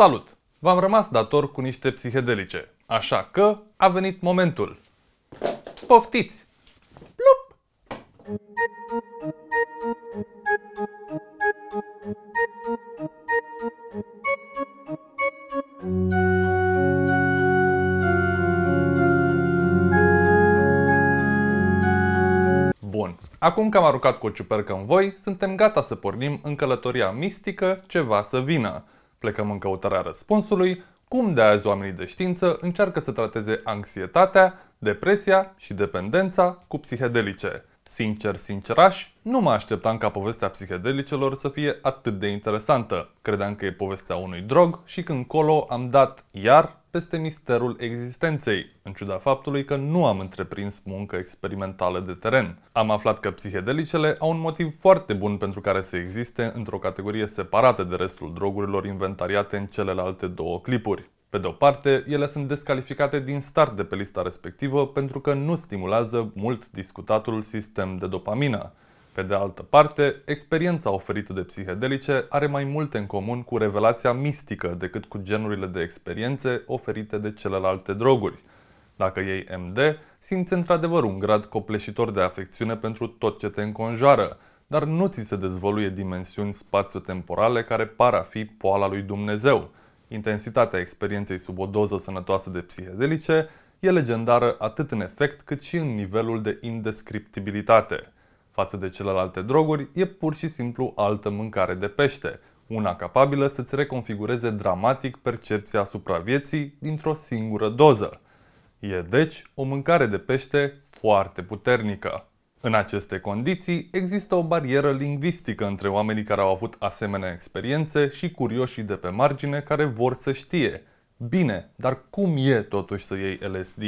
Salut! V-am rămas dator cu niște psihedelice, așa că a venit momentul. Poftiți! Plup! Bun, acum că am aruncat cu o ciupercă în voi, suntem gata să pornim în călătoria mistică Ceva să vină – Plecăm în căutarea răspunsului, cum de azi oamenii de știință încearcă să trateze anxietatea, depresia și dependența cu psihedelice. Sincer, sinceraș, nu mă așteptam ca povestea psihedelicelor să fie atât de interesantă. Credeam că e povestea unui drog și când colo am dat iar peste misterul existenței, în ciuda faptului că nu am întreprins muncă experimentală de teren. Am aflat că psihedelicele au un motiv foarte bun pentru care să existe într-o categorie separată de restul drogurilor inventariate în celelalte două clipuri. Pe de o parte, ele sunt descalificate din start de pe lista respectivă pentru că nu stimulează mult discutatul sistem de dopamină. Pe de altă parte, experiența oferită de psihedelice are mai multe în comun cu revelația mistică decât cu genurile de experiențe oferite de celelalte droguri. Dacă iei MD, simți într-adevăr un grad copleșitor de afecțiune pentru tot ce te înconjoară, dar nu ți se dezvoluie dimensiuni spațiotemporale care par a fi poala lui Dumnezeu – Intensitatea experienței sub o doză sănătoasă de psihedelice e legendară atât în efect cât și în nivelul de indescriptibilitate. Față de celelalte droguri, e pur și simplu altă mâncare de pește, una capabilă să-ți reconfigureze dramatic percepția asupra vieții dintr-o singură doză. E deci o mâncare de pește foarte puternică. În aceste condiții, există o barieră lingvistică între oamenii care au avut asemenea experiențe și curioșii de pe margine care vor să știe. Bine, dar cum e totuși să iei LSD?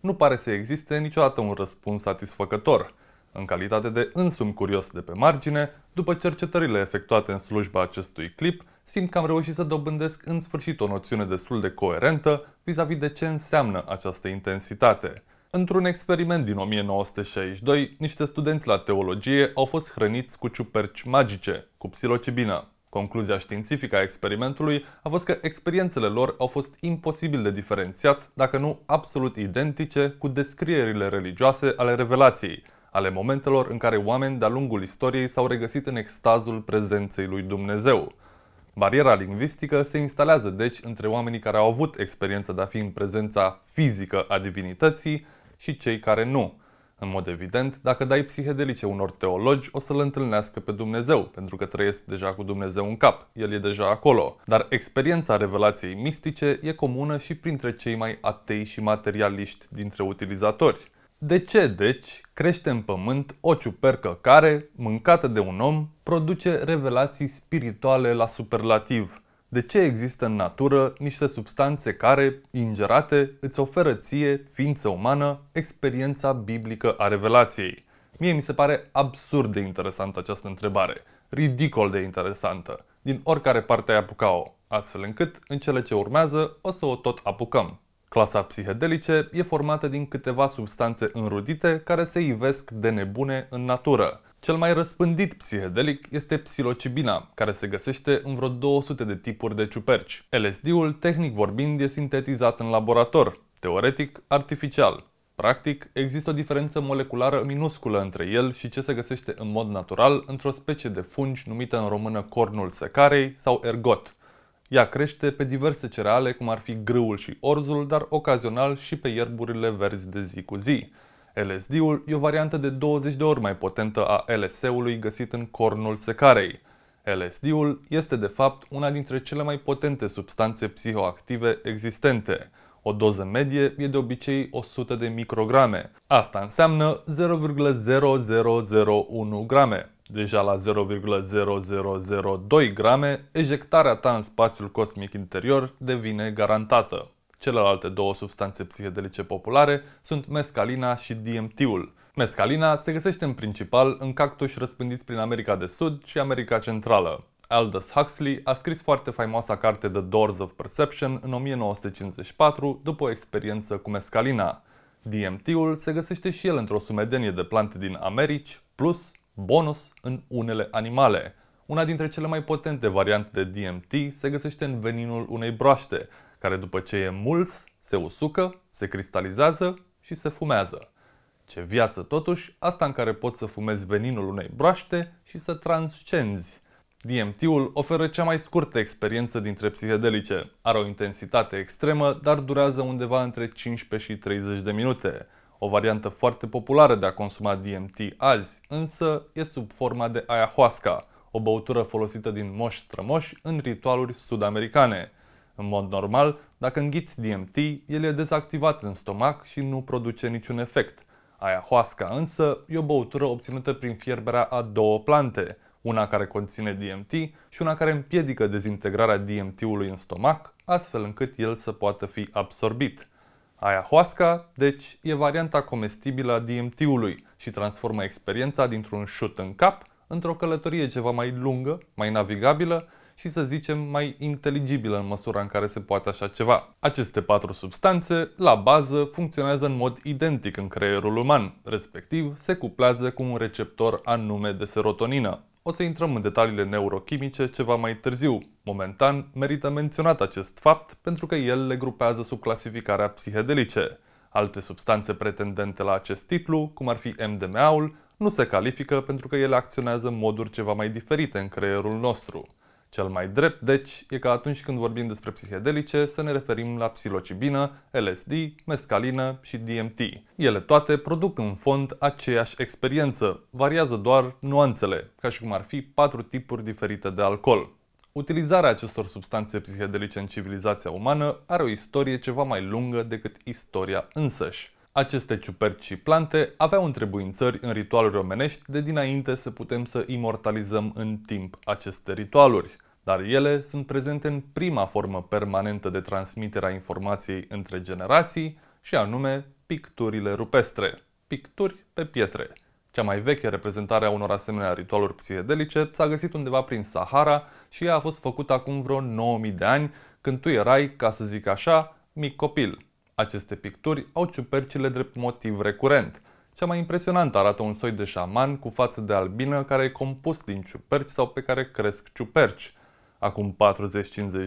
Nu pare să existe niciodată un răspuns satisfăcător. În calitate de însumi curios de pe margine, după cercetările efectuate în slujba acestui clip, simt că am reușit să dobândesc în sfârșit o noțiune destul de coerentă vis-a-vis -vis de ce înseamnă această intensitate – Într-un experiment din 1962, niște studenți la teologie au fost hrăniți cu ciuperci magice, cu psilocibină. Concluzia științifică a experimentului a fost că experiențele lor au fost imposibil de diferențiat, dacă nu absolut identice, cu descrierile religioase ale revelației, ale momentelor în care oameni de-a lungul istoriei s-au regăsit în extazul prezenței lui Dumnezeu. Bariera lingvistică se instalează deci între oamenii care au avut experiența de a fi în prezența fizică a divinității și cei care nu. În mod evident, dacă dai psihedelice unor teologi, o să-L întâlnească pe Dumnezeu, pentru că trăiesc deja cu Dumnezeu în cap, El e deja acolo. Dar experiența revelației mistice e comună și printre cei mai atei și materialiști dintre utilizatori. De ce, deci, crește în pământ o ciupercă care, mâncată de un om, produce revelații spirituale la superlativ – de ce există în natură niște substanțe care, ingerate, îți oferă ție, ființă umană, experiența biblică a revelației. Mie mi se pare absurd de interesantă această întrebare, ridicol de interesantă, din oricare parte ai apuca-o, astfel încât, în cele ce urmează, o să o tot apucăm. Clasa psihedelice e formată din câteva substanțe înrudite care se ivesc de nebune în natură, cel mai răspândit psihedelic este psilocibina, care se găsește în vreo 200 de tipuri de ciuperci. LSD-ul, tehnic vorbind, e sintetizat în laborator, teoretic artificial. Practic, există o diferență moleculară minusculă între el și ce se găsește în mod natural într-o specie de fungi numită în română cornul secarei sau ergot. Ea crește pe diverse cereale, cum ar fi grâul și orzul, dar ocazional și pe ierburile verzi de zi cu zi. LSD-ul e o variantă de 20 de ori mai potentă a LSE-ului găsit în cornul secarei. LSD-ul este de fapt una dintre cele mai potente substanțe psihoactive existente. O doză medie e de obicei 100 de micrograme. Asta înseamnă 0,0001 grame. Deja la 0,0002 grame, ejectarea ta în spațiul cosmic interior devine garantată. Celelalte două substanțe psihedelice populare sunt mescalina și DMT-ul. Mescalina se găsește în principal în cactuși răspândiți prin America de Sud și America Centrală. Aldous Huxley a scris foarte faimoasa carte The Doors of Perception în 1954 după o experiență cu mescalina. DMT-ul se găsește și el într-o sumedenie de plante din Americi, plus, bonus, în unele animale. Una dintre cele mai potente variante de DMT se găsește în veninul unei broaște, care după ce e mulți, se usucă, se cristalizează și se fumează. Ce viață totuși, asta în care poți să fumezi veninul unei broaște și să transcenzi. DMT-ul oferă cea mai scurtă experiență dintre psihedelice. Are o intensitate extremă, dar durează undeva între 15 și 30 de minute. O variantă foarte populară de a consuma DMT azi, însă, e sub forma de ayahuasca, o băutură folosită din moși strămoși în ritualuri sud-americane. În mod normal, dacă înghiți DMT, el e dezactivat în stomac și nu produce niciun efect. Ayahuasca însă e o băutură obținută prin fierberea a două plante, una care conține DMT și una care împiedică dezintegrarea DMT-ului în stomac, astfel încât el să poată fi absorbit. Ayahuasca, deci, e varianta comestibilă a DMT-ului și transformă experiența dintr-un șut în cap într-o călătorie ceva mai lungă, mai navigabilă și să zicem mai inteligibilă în măsura în care se poate așa ceva. Aceste patru substanțe, la bază, funcționează în mod identic în creierul uman, respectiv se cuplează cu un receptor anume de serotonină. O să intrăm în detaliile neurochimice ceva mai târziu. Momentan merită menționat acest fapt pentru că el le grupează sub clasificarea psihedelice. Alte substanțe pretendente la acest titlu, cum ar fi MDMA-ul, nu se califică pentru că ele acționează în moduri ceva mai diferite în creierul nostru. Cel mai drept, deci, e ca atunci când vorbim despre psihedelice să ne referim la psilocibină, LSD, mescalină și DMT. Ele toate produc în fond aceeași experiență, variază doar nuanțele, ca și cum ar fi patru tipuri diferite de alcool. Utilizarea acestor substanțe psihedelice în civilizația umană are o istorie ceva mai lungă decât istoria însăși. Aceste ciuperci și plante aveau întrebuințări în ritualuri omenești de dinainte să putem să imortalizăm în timp aceste ritualuri, dar ele sunt prezente în prima formă permanentă de transmitere a informației între generații și anume picturile rupestre, picturi pe pietre. Cea mai veche reprezentare a unor asemenea ritualuri psihedelice s-a găsit undeva prin Sahara și ea a fost făcută acum vreo 9000 de ani, când tu erai, ca să zic așa, mic copil. Aceste picturi au ciupercile drept motiv recurent. Cea mai impresionantă arată un soi de șaman cu față de albină care e compus din ciuperci sau pe care cresc ciuperci. Acum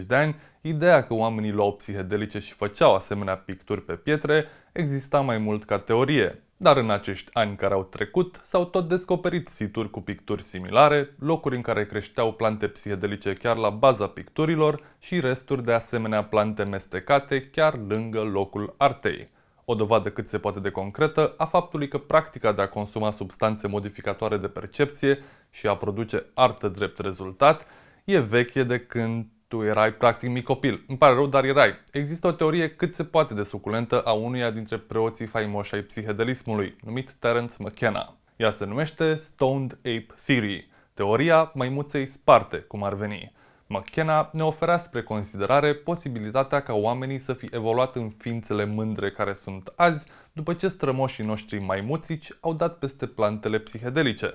40-50 de ani, ideea că oamenii luau psihedelice și făceau asemenea picturi pe pietre exista mai mult ca teorie. Dar în acești ani care au trecut, s-au tot descoperit situri cu picturi similare, locuri în care creșteau plante psihedelice chiar la baza picturilor și resturi de asemenea plante mestecate chiar lângă locul artei. O dovadă cât se poate de concretă a faptului că practica de a consuma substanțe modificatoare de percepție și a produce artă drept rezultat e veche de când tu erai practic mic copil. Îmi pare rău, dar erai. Există o teorie cât se poate de suculentă a unuia dintre preoții faimoși ai psihedelismului, numit Terence McKenna. Ea se numește Stoned Ape Theory, teoria maimuței sparte, cum ar veni. McKenna ne oferea spre considerare posibilitatea ca oamenii să fi evoluat în ființele mândre care sunt azi, după ce strămoșii noștri maimuțici au dat peste plantele psihedelice.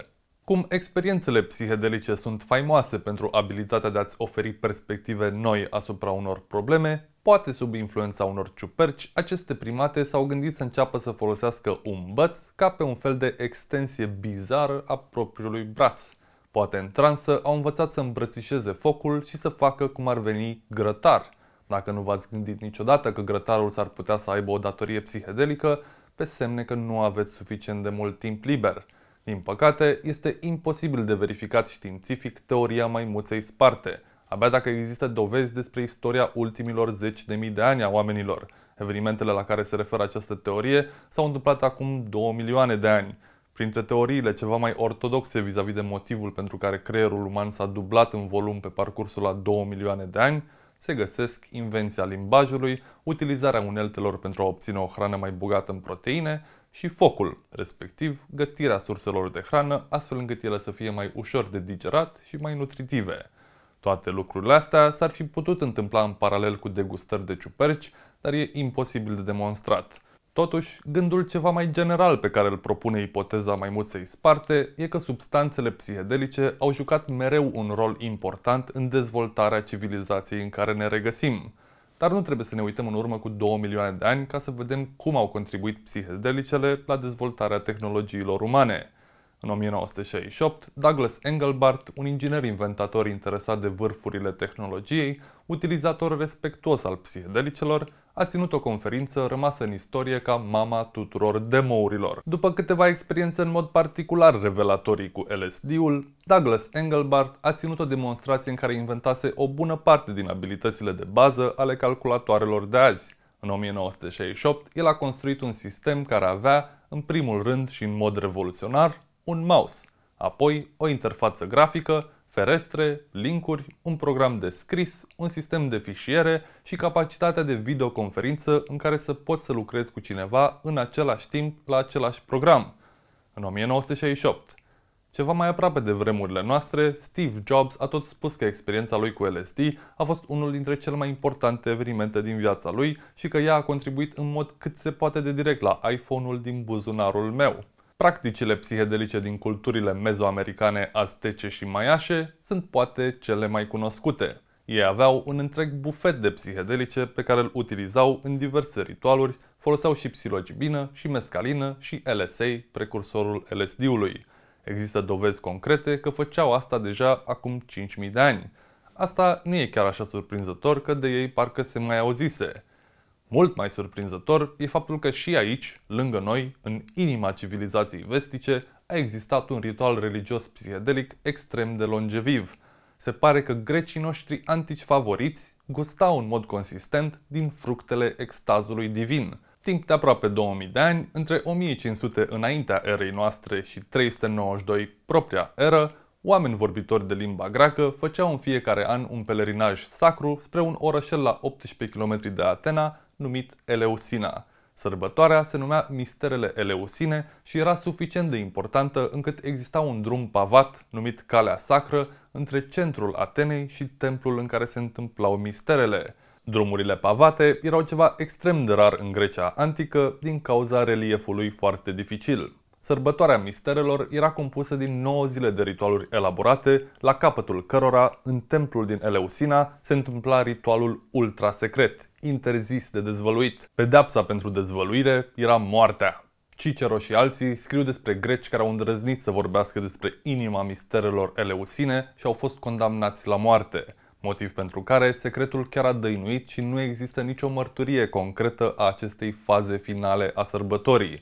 Cum experiențele psihedelice sunt faimoase pentru abilitatea de a-ți oferi perspective noi asupra unor probleme, poate sub influența unor ciuperci, aceste primate s-au gândit să înceapă să folosească un băț ca pe un fel de extensie bizară a propriului braț. Poate în transă au învățat să îmbrățișeze focul și să facă cum ar veni grătar. Dacă nu v-ați gândit niciodată că grătarul s-ar putea să aibă o datorie psihedelică, pe semne că nu aveți suficient de mult timp liber – din păcate, este imposibil de verificat științific teoria maimuței sparte, abia dacă există dovezi despre istoria ultimilor zeci de mii de ani a oamenilor. Evenimentele la care se referă această teorie s-au întâmplat acum 2 milioane de ani. Printre teoriile ceva mai ortodoxe vis-a-vis -vis de motivul pentru care creierul uman s-a dublat în volum pe parcursul a 2 milioane de ani, se găsesc invenția limbajului, utilizarea uneltelor pentru a obține o hrană mai bogată în proteine și focul, respectiv gătirea surselor de hrană, astfel încât ele să fie mai ușor de digerat și mai nutritive. Toate lucrurile astea s-ar fi putut întâmpla în paralel cu degustări de ciuperci, dar e imposibil de demonstrat. Totuși, gândul ceva mai general pe care îl propune ipoteza maimuței sparte e că substanțele psihedelice au jucat mereu un rol important în dezvoltarea civilizației în care ne regăsim. Dar nu trebuie să ne uităm în urmă cu 2 milioane de ani ca să vedem cum au contribuit psihedelicele la dezvoltarea tehnologiilor umane. În 1968, Douglas Engelbart, un inginer inventator interesat de vârfurile tehnologiei, utilizator respectuos al psihedelicelor, a ținut o conferință rămasă în istorie ca mama tuturor demourilor. După câteva experiențe în mod particular revelatorii cu LSD-ul, Douglas Engelbart a ținut o demonstrație în care inventase o bună parte din abilitățile de bază ale calculatoarelor de azi. În 1968, el a construit un sistem care avea, în primul rând și în mod revoluționar, un mouse, apoi o interfață grafică ferestre, linkuri, un program de scris, un sistem de fișiere și capacitatea de videoconferință în care să poți să lucrezi cu cineva în același timp la același program. În 1968, ceva mai aproape de vremurile noastre, Steve Jobs a tot spus că experiența lui cu LSD a fost unul dintre cele mai importante evenimente din viața lui și că ea a contribuit în mod cât se poate de direct la iPhone-ul din buzunarul meu. Practicile psihedelice din culturile mezoamericane, aztece și maiașe sunt poate cele mai cunoscute. Ei aveau un întreg bufet de psihedelice pe care îl utilizau în diverse ritualuri, foloseau și psilocibină, și mescalină, și LSA, precursorul LSD-ului. Există dovezi concrete că făceau asta deja acum 5.000 de ani. Asta nu e chiar așa surprinzător că de ei parcă se mai auzise – mult mai surprinzător e faptul că și aici, lângă noi, în inima civilizației vestice, a existat un ritual religios psihedelic extrem de longeviv. Se pare că grecii noștri antici favoriți gustau în mod consistent din fructele extazului divin. Timp de aproape 2000 de ani, între 1500 înaintea erei noastre și 392 propria eră, Oameni vorbitori de limba greacă făceau în fiecare an un pelerinaj sacru spre un orășel la 18 km de Atena, numit Eleusina. Sărbătoarea se numea Misterele Eleusine și era suficient de importantă încât exista un drum pavat numit Calea Sacră între centrul Atenei și templul în care se întâmplau misterele. Drumurile pavate erau ceva extrem de rar în Grecia antică din cauza reliefului foarte dificil. Sărbătoarea misterelor era compusă din 9 zile de ritualuri elaborate, la capătul cărora, în templul din Eleusina, se întâmpla ritualul ultrasecret, interzis de dezvăluit. Pedapsa pentru dezvăluire era moartea. Cicero și alții scriu despre greci care au îndrăznit să vorbească despre inima misterelor eleusine și au fost condamnați la moarte, motiv pentru care secretul chiar a dăinuit și nu există nicio mărturie concretă a acestei faze finale a sărbătorii.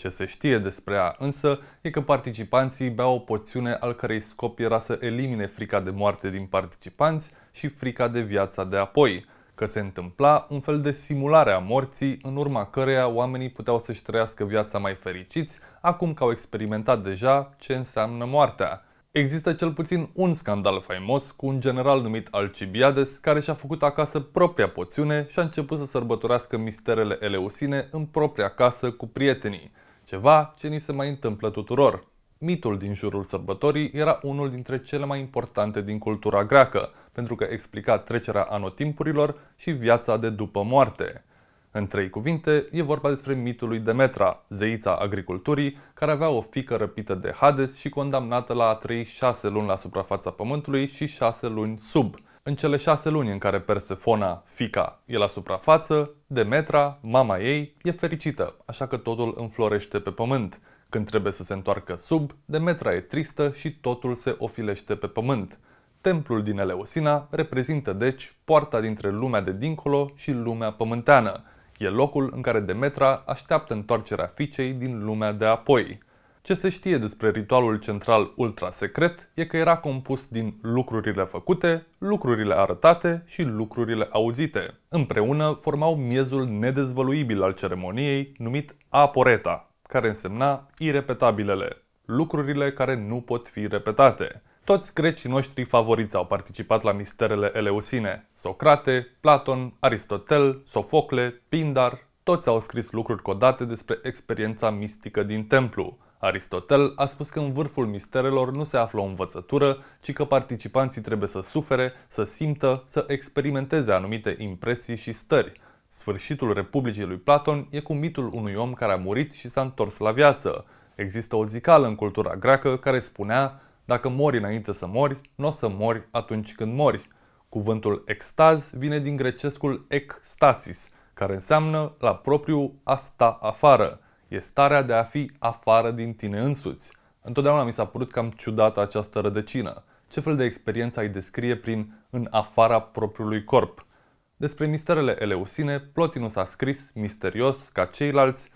Ce se știe despre ea însă e că participanții beau o poțiune al cărei scop era să elimine frica de moarte din participanți și frica de viața de apoi, că se întâmpla un fel de simulare a morții în urma căreia oamenii puteau să-și trăiască viața mai fericiți acum că au experimentat deja ce înseamnă moartea. Există cel puțin un scandal faimos cu un general numit Alcibiades care și-a făcut acasă propria poțiune și a început să sărbătorească misterele eleusine în propria casă cu prietenii. Ceva ce ni se mai întâmplă tuturor. Mitul din jurul sărbătorii era unul dintre cele mai importante din cultura greacă, pentru că explica trecerea anotimpurilor și viața de după moarte. În trei cuvinte, e vorba despre mitul lui Demetra, zeița agriculturii, care avea o fică răpită de Hades și condamnată la a trăi șase luni la suprafața pământului și șase luni sub – în cele șase luni în care Persefona, fica, e la suprafață, Demetra, mama ei, e fericită, așa că totul înflorește pe pământ. Când trebuie să se întoarcă sub, Demetra e tristă și totul se ofilește pe pământ. Templul din Eleusina reprezintă deci poarta dintre lumea de dincolo și lumea pământeană. E locul în care Demetra așteaptă întoarcerea fiicei din lumea de apoi. Ce se știe despre ritualul central ultrasecret e că era compus din lucrurile făcute, lucrurile arătate și lucrurile auzite. Împreună formau miezul nedezvăluibil al ceremoniei, numit aporeta, care însemna irepetabilele, lucrurile care nu pot fi repetate. Toți grecii noștri favoriți au participat la misterele eleusine. Socrate, Platon, Aristotel, Sofocle, Pindar, toți au scris lucruri codate despre experiența mistică din templu, Aristotel a spus că în vârful misterelor nu se află o învățătură, ci că participanții trebuie să sufere, să simtă, să experimenteze anumite impresii și stări. Sfârșitul Republicii lui Platon e cu mitul unui om care a murit și s-a întors la viață. Există o zicală în cultura greacă care spunea dacă mori înainte să mori, nu o să mori atunci când mori. Cuvântul extaz vine din grecescul ecstasis, care înseamnă la propriu asta afară. E starea de a fi afară din tine însuți. Întotdeauna mi s-a părut cam ciudată această rădăcină. Ce fel de experiență ai descrie prin în afara propriului corp? Despre misterele eleusine, Plotinus a scris, misterios, ca ceilalți,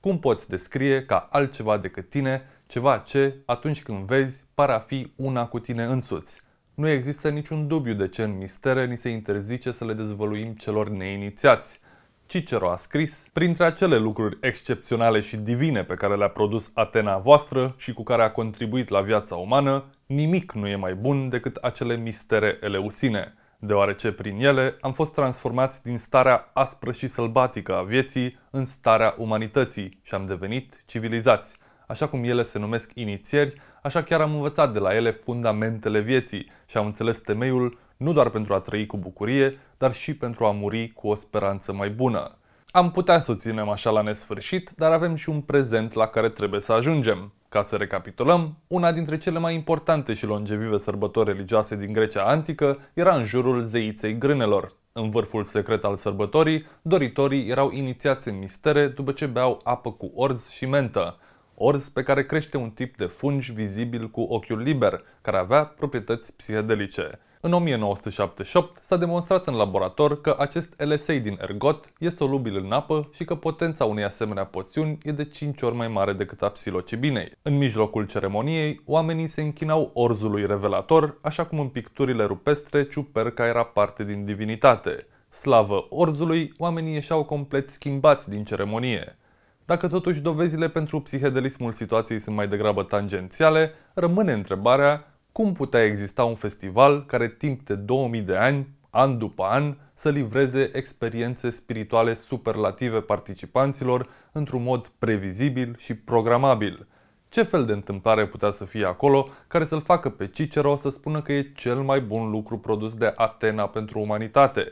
cum poți descrie ca altceva decât tine ceva ce, atunci când vezi, pare a fi una cu tine însuți. Nu există niciun dubiu de ce în mistere ni se interzice să le dezvăluim celor neinițiați – Cicero a scris, printre acele lucruri excepționale și divine pe care le-a produs Atena voastră și cu care a contribuit la viața umană, nimic nu e mai bun decât acele mistere eleusine, deoarece prin ele am fost transformați din starea aspră și sălbatică a vieții în starea umanității și am devenit civilizați. Așa cum ele se numesc inițieri, așa chiar am învățat de la ele fundamentele vieții și am înțeles temeiul nu doar pentru a trăi cu bucurie, dar și pentru a muri cu o speranță mai bună. Am putea să o ținem așa la nesfârșit, dar avem și un prezent la care trebuie să ajungem. Ca să recapitulăm, una dintre cele mai importante și longevive sărbători religioase din Grecia antică era în jurul zeiței grânelor. În vârful secret al sărbătorii, doritorii erau inițiați în mistere după ce beau apă cu orz și mentă, orz pe care crește un tip de fungi vizibil cu ochiul liber, care avea proprietăți psihedelice. În 1978 s-a demonstrat în laborator că acest LSA din ergot e solubil în apă și că potența unei asemenea poțiuni e de 5 ori mai mare decât a psilocibinei. În mijlocul ceremoniei, oamenii se închinau orzului revelator, așa cum în picturile rupestre ciuperca era parte din divinitate. Slavă orzului, oamenii ieșeau complet schimbați din ceremonie. Dacă totuși dovezile pentru psihedelismul situației sunt mai degrabă tangențiale, rămâne întrebarea cum putea exista un festival care timp de 2000 de ani, an după an, să livreze experiențe spirituale superlative participanților într-un mod previzibil și programabil? Ce fel de întâmplare putea să fie acolo care să-l facă pe Cicero să spună că e cel mai bun lucru produs de Atena pentru umanitate?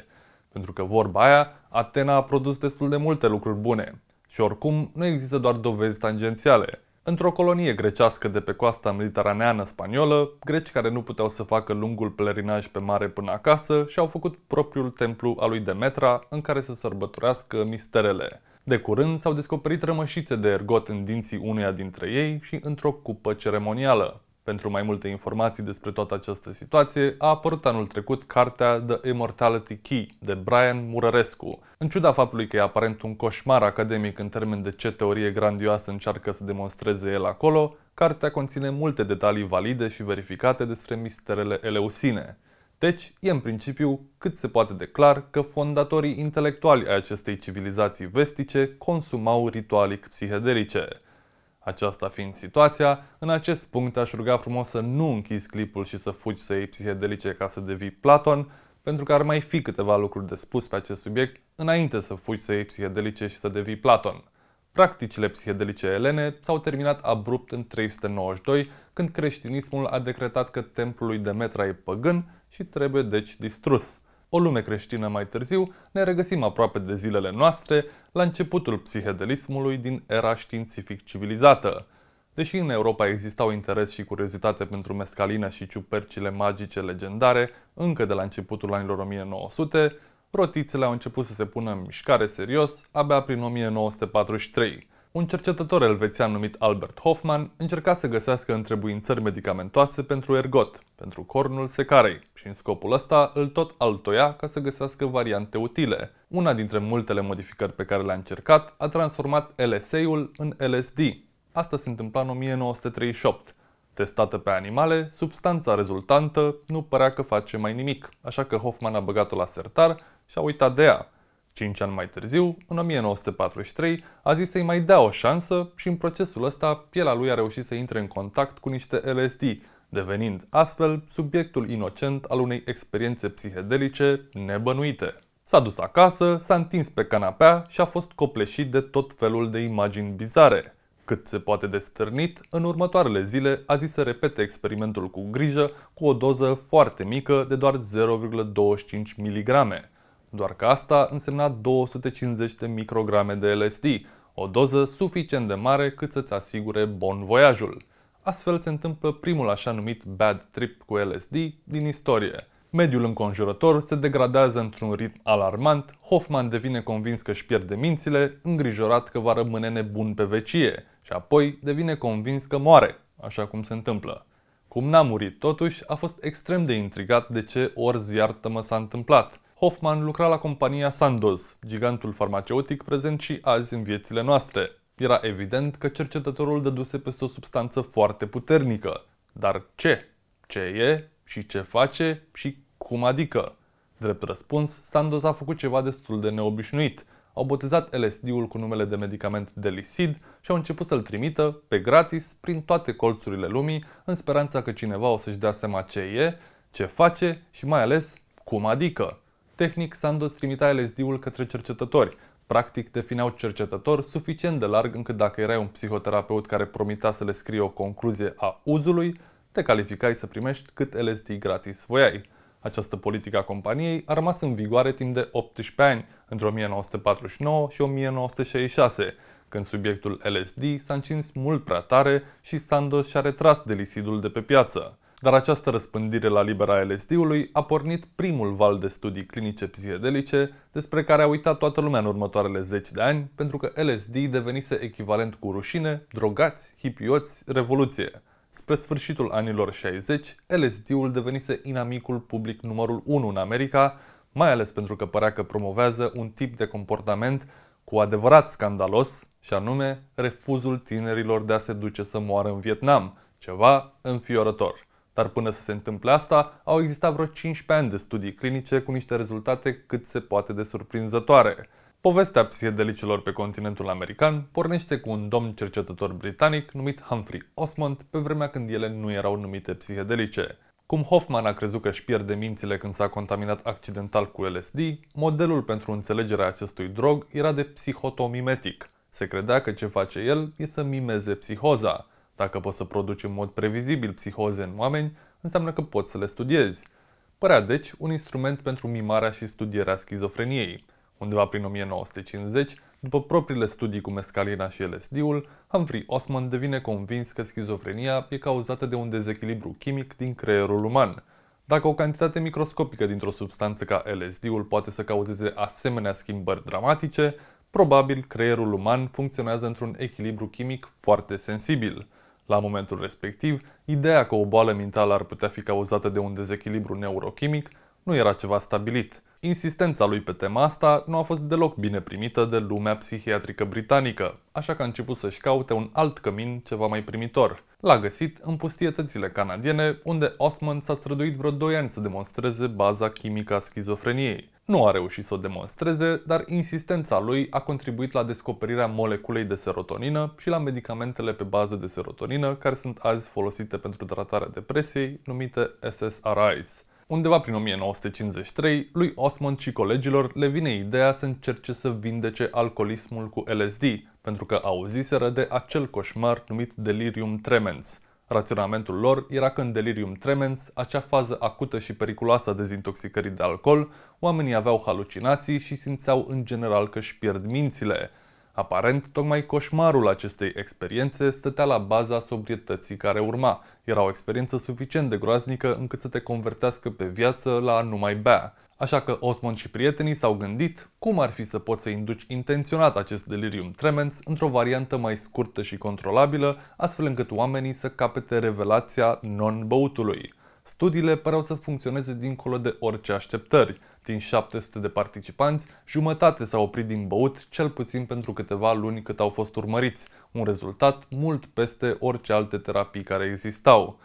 Pentru că vorba aia, Atena a produs destul de multe lucruri bune. Și oricum, nu există doar dovezi tangențiale – Într-o colonie grecească de pe coasta mediteraneană spaniolă, greci care nu puteau să facă lungul pelerinaj pe mare până acasă și-au făcut propriul templu al lui Demetra în care să sărbătorească misterele. De curând s-au descoperit rămășițe de ergot în dinții uneia dintre ei și într-o cupă ceremonială. Pentru mai multe informații despre toată această situație, a apărut anul trecut cartea The Immortality Key de Brian Murărescu. În ciuda faptului că e aparent un coșmar academic în termen de ce teorie grandioasă încearcă să demonstreze el acolo, cartea conține multe detalii valide și verificate despre misterele eleusine. Deci, e în principiu cât se poate de clar că fondatorii intelectuali ai acestei civilizații vestice consumau ritualic psihedelice – aceasta fiind situația, în acest punct aș ruga frumos să nu închizi clipul și să fugi să iei psihedelice ca să devii Platon, pentru că ar mai fi câteva lucruri de spus pe acest subiect înainte să fugi să iei psihedelice și să devii Platon. Practicile psihedelice elene s-au terminat abrupt în 392, când creștinismul a decretat că templul lui Demetra e păgân și trebuie deci distrus. O lume creștină mai târziu ne regăsim aproape de zilele noastre, la începutul psihedelismului din era științific civilizată. Deși în Europa existau interes și curiozitate pentru mescalina și ciupercile magice legendare, încă de la începutul anilor 1900, rotițele au început să se pună în mișcare serios abia prin 1943 un cercetător elvețian numit Albert Hoffman încerca să găsească întrebuințări medicamentoase pentru ergot, pentru cornul secarei, și în scopul ăsta îl tot altoia ca să găsească variante utile. Una dintre multele modificări pe care le-a încercat a transformat LSA-ul în LSD. Asta se întâmpla în 1938. Testată pe animale, substanța rezultantă nu părea că face mai nimic, așa că Hoffman a băgat-o la sertar și a uitat de ea. Cinci ani mai târziu, în 1943, a zis să-i mai dea o șansă și în procesul ăsta pielea lui a reușit să intre în contact cu niște LSD, devenind astfel subiectul inocent al unei experiențe psihedelice nebănuite. S-a dus acasă, s-a întins pe canapea și a fost copleșit de tot felul de imagini bizare. Cât se poate de stârnit, în următoarele zile a zis să repete experimentul cu grijă cu o doză foarte mică de doar 0,25 mg. Doar că asta însemna 250 de micrograme de LSD, o doză suficient de mare cât să-ți asigure bon voiajul. Astfel se întâmplă primul așa numit bad trip cu LSD din istorie. Mediul înconjurător se degradează într-un ritm alarmant, Hoffman devine convins că își pierde mințile, îngrijorat că va rămâne nebun pe vecie și apoi devine convins că moare, așa cum se întâmplă. Cum n-a murit totuși, a fost extrem de intrigat de ce ori iartă mă s-a întâmplat – Hoffman lucra la compania Sandoz, gigantul farmaceutic prezent și azi în viețile noastre. Era evident că cercetătorul dăduse peste o substanță foarte puternică. Dar ce? Ce e? Și ce face? Și cum adică? Drept răspuns, Sandoz a făcut ceva destul de neobișnuit. Au botezat LSD-ul cu numele de medicament Delicid și au început să-l trimită, pe gratis, prin toate colțurile lumii, în speranța că cineva o să-și dea seama ce e, ce face și mai ales cum adică. Tehnic, Sandoz trimitea LSD-ul către cercetători. Practic, defineau cercetător suficient de larg încât dacă erai un psihoterapeut care promitea să le scrie o concluzie a uzului, te calificai să primești cât LSD gratis voiai. Această politică a companiei a rămas în vigoare timp de 18 ani, între 1949 și 1966, când subiectul LSD s-a încins mult prea tare și Sandoz și-a retras de lisidul de pe piață dar această răspândire la libera LSD-ului a pornit primul val de studii clinice psihedelice despre care a uitat toată lumea în următoarele zeci de ani, pentru că LSD devenise echivalent cu rușine, drogați, hipioți, revoluție. Spre sfârșitul anilor 60, LSD-ul devenise inamicul public numărul 1 în America, mai ales pentru că părea că promovează un tip de comportament cu adevărat scandalos, și anume refuzul tinerilor de a se duce să moară în Vietnam, ceva înfiorător. Dar până să se întâmple asta, au existat vreo 15 ani de studii clinice cu niște rezultate cât se poate de surprinzătoare. Povestea psihedelicilor pe continentul american pornește cu un domn cercetător britanic numit Humphrey Osmond pe vremea când ele nu erau numite psihedelice. Cum Hoffman a crezut că își pierde mințile când s-a contaminat accidental cu LSD, modelul pentru înțelegerea acestui drog era de psihotomimetic. Se credea că ce face el e să mimeze psihoza. Dacă poți să produci în mod previzibil psihoze în oameni, înseamnă că poți să le studiezi. Părea deci un instrument pentru mimarea și studierea schizofreniei. Undeva prin 1950, după propriile studii cu mescalina și LSD-ul, Humphrey Osman devine convins că schizofrenia e cauzată de un dezechilibru chimic din creierul uman. Dacă o cantitate microscopică dintr-o substanță ca LSD-ul poate să cauzeze asemenea schimbări dramatice, probabil creierul uman funcționează într-un echilibru chimic foarte sensibil – la momentul respectiv, ideea că o boală mentală ar putea fi cauzată de un dezechilibru neurochimic nu era ceva stabilit. Insistența lui pe tema asta nu a fost deloc bine primită de lumea psihiatrică britanică, așa că a început să-și caute un alt cămin ceva mai primitor. L-a găsit în pustietățile canadiene, unde Osman s-a străduit vreo 2 ani să demonstreze baza chimică a schizofreniei. Nu a reușit să o demonstreze, dar insistența lui a contribuit la descoperirea moleculei de serotonină și la medicamentele pe bază de serotonină care sunt azi folosite pentru tratarea depresiei, numite SSRIs. Undeva prin 1953, lui Osmond și colegilor le vine ideea să încerce să vindece alcoolismul cu LSD, pentru că auziseră de acel coșmar numit delirium tremens – Raționamentul lor era că în delirium tremens, acea fază acută și periculoasă a dezintoxicării de alcool, oamenii aveau halucinații și simțeau în general că își pierd mințile. Aparent, tocmai coșmarul acestei experiențe stătea la baza sobrietății care urma. Era o experiență suficient de groaznică încât să te convertească pe viață la a nu mai bea. Așa că Osmond și prietenii s-au gândit cum ar fi să poți să induci intenționat acest delirium tremens într-o variantă mai scurtă și controlabilă, astfel încât oamenii să capete revelația non-băutului. Studiile păreau să funcționeze dincolo de orice așteptări. Din 700 de participanți, jumătate s-au oprit din băut, cel puțin pentru câteva luni cât au fost urmăriți, un rezultat mult peste orice alte terapii care existau.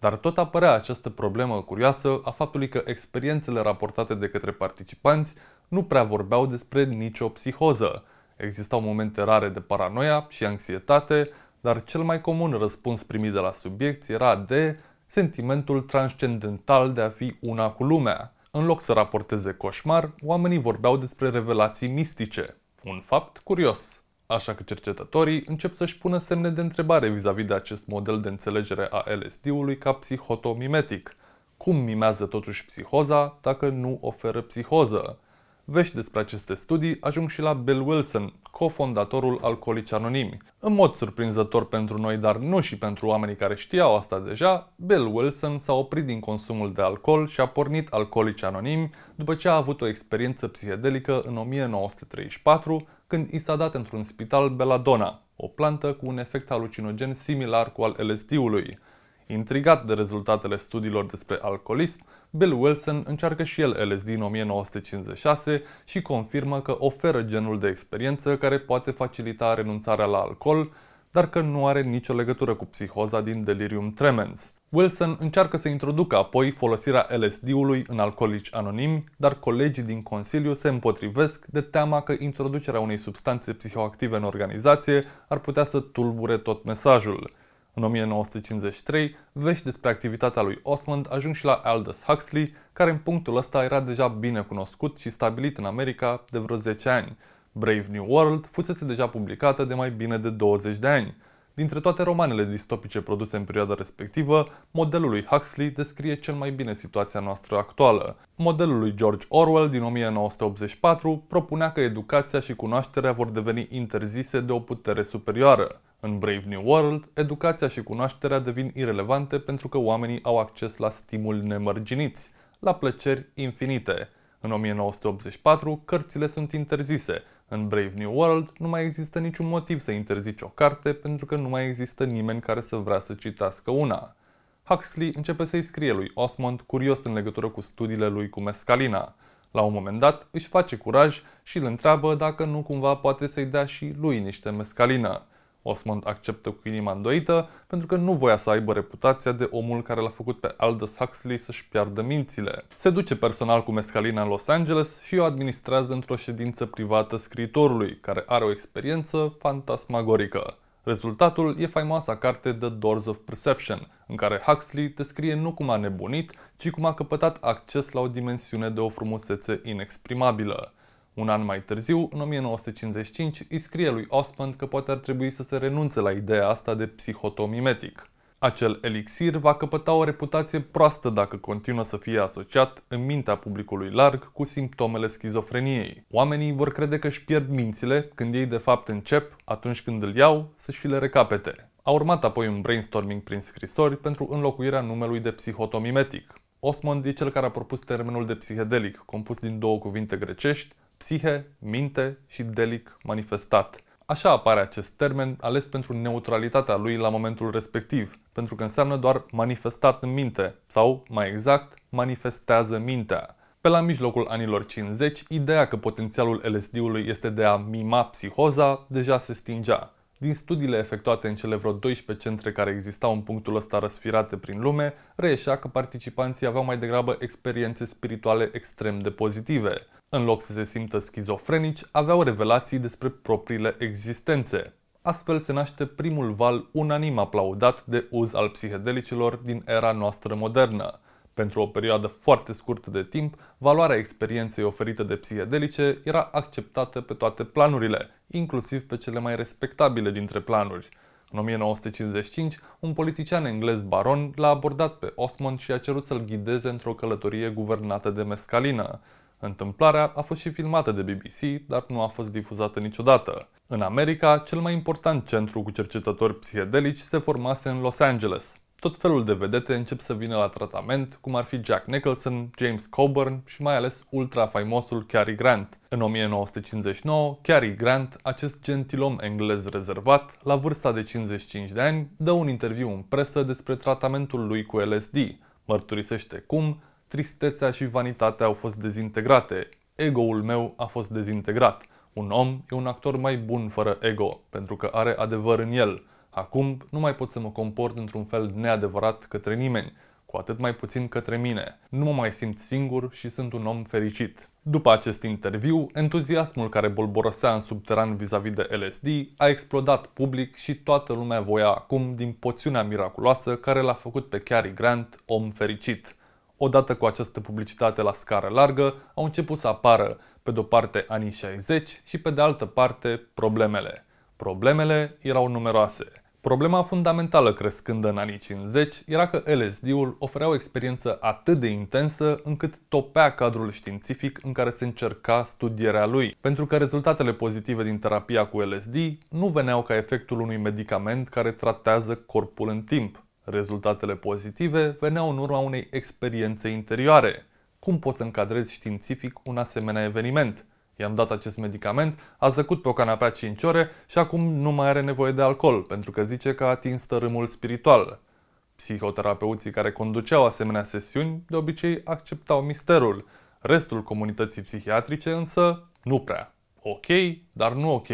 Dar tot apărea această problemă curioasă a faptului că experiențele raportate de către participanți nu prea vorbeau despre nicio psihoză. Existau momente rare de paranoia și anxietate, dar cel mai comun răspuns primit de la subiect era de sentimentul transcendental de a fi una cu lumea. În loc să raporteze coșmar, oamenii vorbeau despre revelații mistice. Un fapt curios. Așa că cercetătorii încep să-și pună semne de întrebare vis-a-vis -vis de acest model de înțelegere a LSD-ului ca psihotomimetic. Cum mimează totuși psihoza dacă nu oferă psihoză? Vești despre aceste studii ajung și la Bill Wilson, cofondatorul Alcoolici Anonimi. În mod surprinzător pentru noi, dar nu și pentru oamenii care știau asta deja, Bill Wilson s-a oprit din consumul de alcool și a pornit Alcoolici Anonimi după ce a avut o experiență psihedelică în 1934 când i s-a dat într-un spital Belladonna, o plantă cu un efect alucinogen similar cu al LSD-ului. Intrigat de rezultatele studiilor despre alcoolism, Bill Wilson încearcă și el LSD în 1956 și confirmă că oferă genul de experiență care poate facilita renunțarea la alcool, dar că nu are nicio legătură cu psihoza din delirium tremens – Wilson încearcă să introducă apoi folosirea LSD-ului în alcoolici anonimi, dar colegii din Consiliu se împotrivesc de teama că introducerea unei substanțe psihoactive în organizație ar putea să tulbure tot mesajul. În 1953, vești despre activitatea lui Osmond ajung și la Aldous Huxley, care în punctul ăsta era deja bine cunoscut și stabilit în America de vreo 10 ani. Brave New World fusese deja publicată de mai bine de 20 de ani – Dintre toate romanele distopice produse în perioada respectivă, modelul lui Huxley descrie cel mai bine situația noastră actuală. Modelul lui George Orwell din 1984 propunea că educația și cunoașterea vor deveni interzise de o putere superioară. În Brave New World, educația și cunoașterea devin irelevante pentru că oamenii au acces la stimuli nemărginiți, la plăceri infinite. În 1984, cărțile sunt interzise, în Brave New World nu mai există niciun motiv să interzici o carte pentru că nu mai există nimeni care să vrea să citească una. Huxley începe să-i scrie lui Osmond curios în legătură cu studiile lui cu mescalina. La un moment dat își face curaj și îl întreabă dacă nu cumva poate să-i dea și lui niște mescalină. Osmond acceptă cu inima îndoită, pentru că nu voia să aibă reputația de omul care l-a făcut pe Aldous Huxley să-și piardă mințile. Se duce personal cu mescalina în Los Angeles și o administrează într-o ședință privată scriitorului, care are o experiență fantasmagorică. Rezultatul e faimoasa carte The Doors of Perception, în care Huxley descrie nu cum a nebunit, ci cum a căpătat acces la o dimensiune de o frumusețe inexprimabilă. Un an mai târziu, în 1955, îi scrie lui Osmond că poate ar trebui să se renunțe la ideea asta de psihotomimetic. Acel elixir va căpăta o reputație proastă dacă continuă să fie asociat în mintea publicului larg cu simptomele schizofreniei. Oamenii vor crede că își pierd mințile când ei de fapt încep, atunci când îl iau, să și le recapete. A urmat apoi un brainstorming prin scrisori pentru înlocuirea numelui de psihotomimetic. Osmond e cel care a propus termenul de psihedelic, compus din două cuvinte grecești, psihe, minte și delic manifestat. Așa apare acest termen, ales pentru neutralitatea lui la momentul respectiv, pentru că înseamnă doar manifestat în minte, sau, mai exact, manifestează mintea. Pe la mijlocul anilor 50, ideea că potențialul LSD-ului este de a mima psihoza deja se stingea. Din studiile efectuate în cele vreo 12 centre care existau în punctul ăsta răsfirate prin lume, reieșea că participanții aveau mai degrabă experiențe spirituale extrem de pozitive. În loc să se simtă schizofrenici, aveau revelații despre propriile existențe. Astfel se naște primul val unanim aplaudat de uz al psihedelicilor din era noastră modernă. Pentru o perioadă foarte scurtă de timp, valoarea experienței oferite de psihedelice era acceptată pe toate planurile, inclusiv pe cele mai respectabile dintre planuri. În 1955, un politician englez baron l-a abordat pe Osmond și a cerut să-l ghideze într-o călătorie guvernată de mescalină. Întâmplarea a fost și filmată de BBC, dar nu a fost difuzată niciodată. În America, cel mai important centru cu cercetători psihedelici se formase în Los Angeles tot felul de vedete încep să vină la tratament, cum ar fi Jack Nicholson, James Coburn și mai ales ultra faimosul Cary Grant. În 1959, Cary Grant, acest gentilom englez rezervat, la vârsta de 55 de ani, dă un interviu în presă despre tratamentul lui cu LSD. Mărturisește cum tristețea și vanitatea au fost dezintegrate, ego-ul meu a fost dezintegrat. Un om e un actor mai bun fără ego, pentru că are adevăr în el – Acum nu mai pot să mă comport într-un fel neadevărat către nimeni, cu atât mai puțin către mine. Nu mă mai simt singur și sunt un om fericit. După acest interviu, entuziasmul care bolborosea în subteran vis-a-vis de LSD a explodat public și toată lumea voia acum din poțiunea miraculoasă care l-a făcut pe Cary Grant om fericit. Odată cu această publicitate la scară largă, au început să apară, pe de-o parte anii 60 și pe de altă parte problemele. Problemele erau numeroase. Problema fundamentală crescândă în anii 50 era că LSD-ul oferea o experiență atât de intensă încât topea cadrul științific în care se încerca studierea lui, pentru că rezultatele pozitive din terapia cu LSD nu veneau ca efectul unui medicament care tratează corpul în timp. Rezultatele pozitive veneau în urma unei experiențe interioare. Cum poți să încadrezi științific un asemenea eveniment? I-am dat acest medicament, a zăcut pe o canapea 5 ore și acum nu mai are nevoie de alcool, pentru că zice că a atins tărâmul spiritual. Psihoterapeuții care conduceau asemenea sesiuni de obicei acceptau misterul. Restul comunității psihiatrice însă nu prea. Ok, dar nu ok.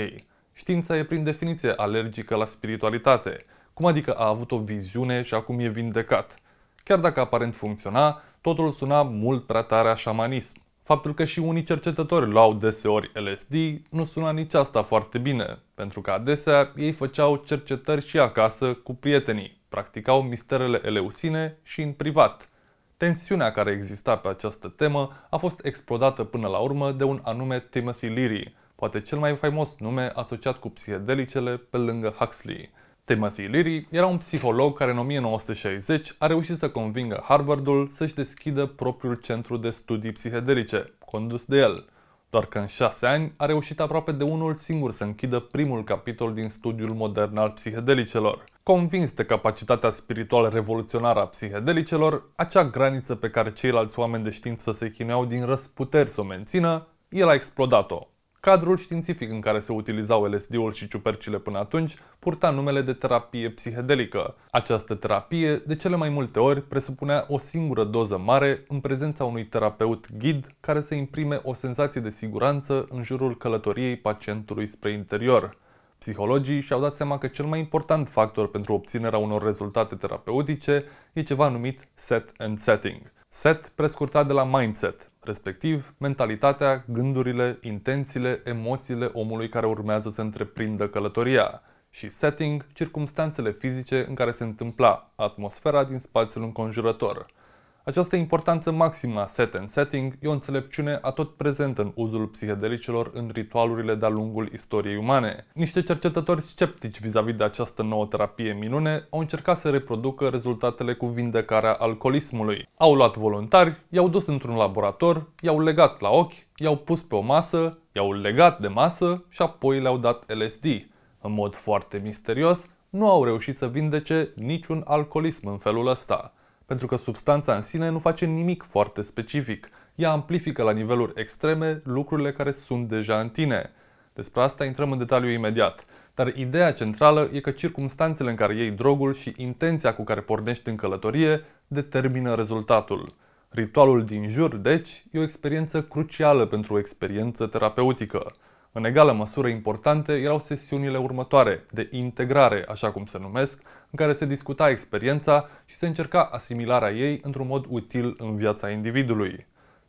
Știința e prin definiție alergică la spiritualitate. Cum adică a avut o viziune și acum e vindecat? Chiar dacă aparent funcționa, totul suna mult prea tare a șamanism. Faptul că și unii cercetători luau deseori LSD nu suna nici asta foarte bine, pentru că adesea ei făceau cercetări și acasă cu prietenii, practicau misterele eleusine și în privat. Tensiunea care exista pe această temă a fost explodată până la urmă de un anume Timothy Leary, poate cel mai faimos nume asociat cu psihedelicele pe lângă Huxley. Timothy Leary era un psiholog care în 1960 a reușit să convingă Harvardul să-și deschidă propriul centru de studii psihedelice, condus de el. Doar că în șase ani a reușit aproape de unul singur să închidă primul capitol din studiul modern al psihedelicelor. Convins de capacitatea spirituală revoluționară a psihedelicelor, acea graniță pe care ceilalți oameni de știință se chinuiau din răsputeri să o mențină, el a explodat-o Cadrul științific în care se utilizau LSD-ul și ciupercile până atunci purta numele de terapie psihedelică. Această terapie, de cele mai multe ori, presupunea o singură doză mare în prezența unui terapeut ghid care să imprime o senzație de siguranță în jurul călătoriei pacientului spre interior. Psihologii și-au dat seama că cel mai important factor pentru obținerea unor rezultate terapeutice e ceva numit set and setting. Set prescurtat de la mindset, respectiv mentalitatea, gândurile, intențiile, emoțiile omului care urmează să întreprindă călătoria și setting, circumstanțele fizice în care se întâmpla, atmosfera din spațiul înconjurător – această importanță maximă a set and setting e o înțelepciune atot prezentă în uzul psihedelicelor în ritualurile de-a lungul istoriei umane. Niște cercetători sceptici vis-a-vis -vis de această nouă terapie minune au încercat să reproducă rezultatele cu vindecarea alcoolismului. Au luat voluntari, i-au dus într-un laborator, i-au legat la ochi, i-au pus pe o masă, i-au legat de masă și apoi le-au dat LSD. În mod foarte misterios, nu au reușit să vindece niciun alcoolism în felul ăsta pentru că substanța în sine nu face nimic foarte specific. Ea amplifică la niveluri extreme lucrurile care sunt deja în tine. Despre asta intrăm în detaliu imediat. Dar ideea centrală e că circumstanțele în care iei drogul și intenția cu care pornești în călătorie determină rezultatul. Ritualul din jur, deci, e o experiență crucială pentru o experiență terapeutică. În egală măsură importante erau sesiunile următoare, de integrare, așa cum se numesc, în care se discuta experiența și se încerca asimilarea ei într-un mod util în viața individului.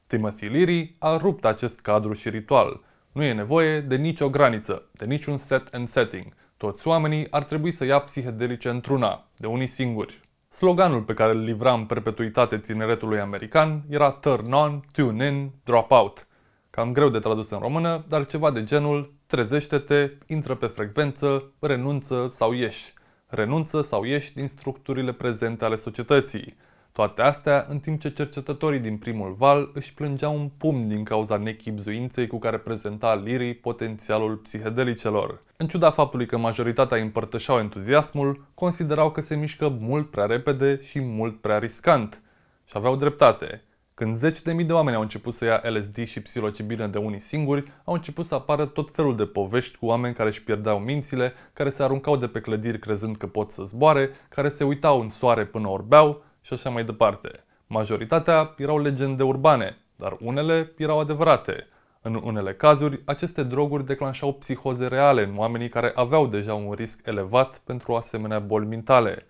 Timothy Leary a rupt acest cadru și ritual. Nu e nevoie de nicio graniță, de niciun set and setting. Toți oamenii ar trebui să ia psihedelice într-una, de unii singuri. Sloganul pe care îl livra în perpetuitate tineretului american era Turn on, tune in, drop out – Cam greu de tradus în română, dar ceva de genul trezește-te, intră pe frecvență, renunță sau ieși. Renunță sau ieși din structurile prezente ale societății. Toate astea în timp ce cercetătorii din primul val își plângeau un pumn din cauza nechipzuinței cu care prezenta lirii potențialul psihedelicelor. În ciuda faptului că majoritatea împărtășeau entuziasmul, considerau că se mișcă mult prea repede și mult prea riscant. Și aveau dreptate. Când zeci de mii de oameni au început să ia LSD și psilocibină de unii singuri, au început să apară tot felul de povești cu oameni care își pierdeau mințile, care se aruncau de pe clădiri crezând că pot să zboare, care se uitau în soare până orbeau și așa mai departe. Majoritatea erau legende urbane, dar unele erau adevărate. În unele cazuri, aceste droguri declanșau psihoze reale în oamenii care aveau deja un risc elevat pentru asemenea boli mentale –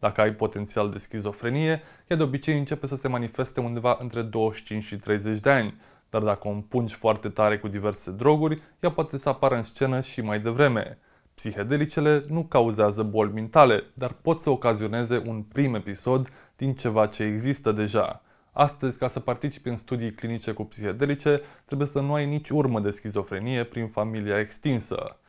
dacă ai potențial de schizofrenie, ea de obicei începe să se manifeste undeva între 25 și 30 de ani, dar dacă o împungi foarte tare cu diverse droguri, ea poate să apară în scenă și mai devreme. Psihedelicele nu cauzează boli mentale, dar pot să ocazioneze un prim episod din ceva ce există deja. Astăzi, ca să participi în studii clinice cu psihedelice, trebuie să nu ai nici urmă de schizofrenie prin familia extinsă.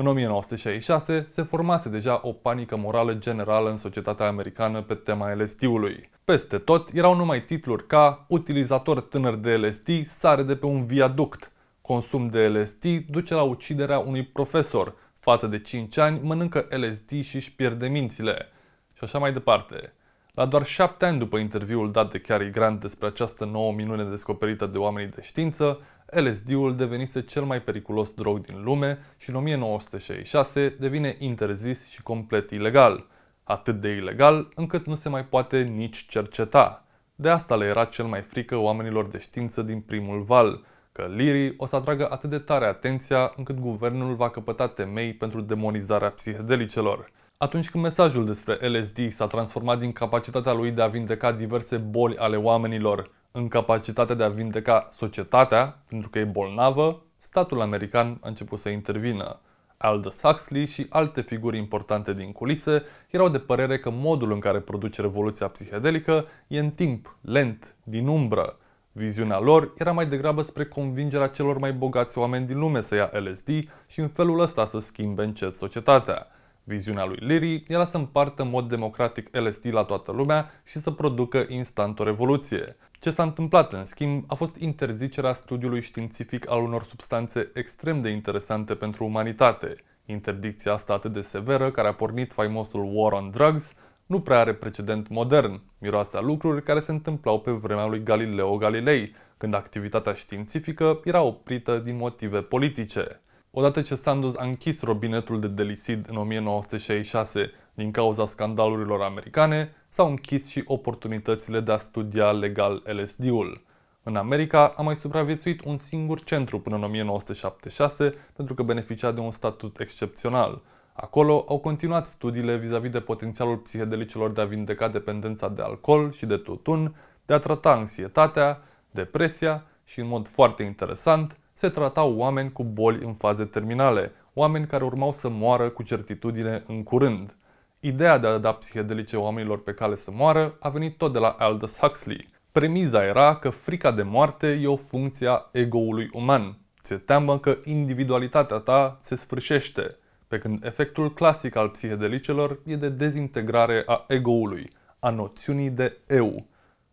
În 1966 se formase deja o panică morală generală în societatea americană pe tema LSD-ului. Peste tot erau numai titluri ca Utilizator tânăr de LSD sare de pe un viaduct, Consum de LSD duce la uciderea unui profesor, Fată de 5 ani mănâncă LSD și își pierde mințile. Și așa mai departe. La doar șapte ani după interviul dat de Cary Grant despre această nouă minune descoperită de oamenii de știință, LSD-ul devenise cel mai periculos drog din lume și în 1966 devine interzis și complet ilegal. Atât de ilegal încât nu se mai poate nici cerceta. De asta le era cel mai frică oamenilor de știință din primul val, că lirii o să atragă atât de tare atenția încât guvernul va căpăta temei pentru demonizarea psihedelicelor. Atunci când mesajul despre LSD s-a transformat din capacitatea lui de a vindeca diverse boli ale oamenilor în capacitatea de a vindeca societatea, pentru că e bolnavă, statul american a început să intervină. Aldous Huxley și alte figuri importante din culise erau de părere că modul în care produce revoluția psihedelică e în timp, lent, din umbră. Viziunea lor era mai degrabă spre convingerea celor mai bogați oameni din lume să ia LSD și în felul ăsta să schimbe încet societatea. Viziunea lui Liri era să împartă în mod democratic LSD la toată lumea și să producă instant o revoluție. Ce s-a întâmplat, în schimb, a fost interzicerea studiului științific al unor substanțe extrem de interesante pentru umanitate. Interdicția asta atât de severă, care a pornit faimosul War on Drugs, nu prea are precedent modern, miroase a lucruri care se întâmplau pe vremea lui Galileo Galilei, când activitatea științifică era oprită din motive politice. Odată ce Sandoz a închis robinetul de delisid în 1966 din cauza scandalurilor americane, s-au închis și oportunitățile de a studia legal LSD-ul. În America a mai supraviețuit un singur centru până în 1976 pentru că beneficia de un statut excepțional. Acolo au continuat studiile vis-a-vis -vis de potențialul psihedelicilor de a vindeca dependența de alcool și de tutun, de a trata anxietatea, depresia și, în mod foarte interesant, se tratau oameni cu boli în faze terminale, oameni care urmau să moară cu certitudine în curând. Ideea de a da psihedelice oamenilor pe cale să moară a venit tot de la Aldous Huxley. Premiza era că frica de moarte e o funcție a egoului uman. Ți-e teamă că individualitatea ta se sfârșește, pe când efectul clasic al psihedelicelor e de dezintegrare a egoului, a noțiunii de eu.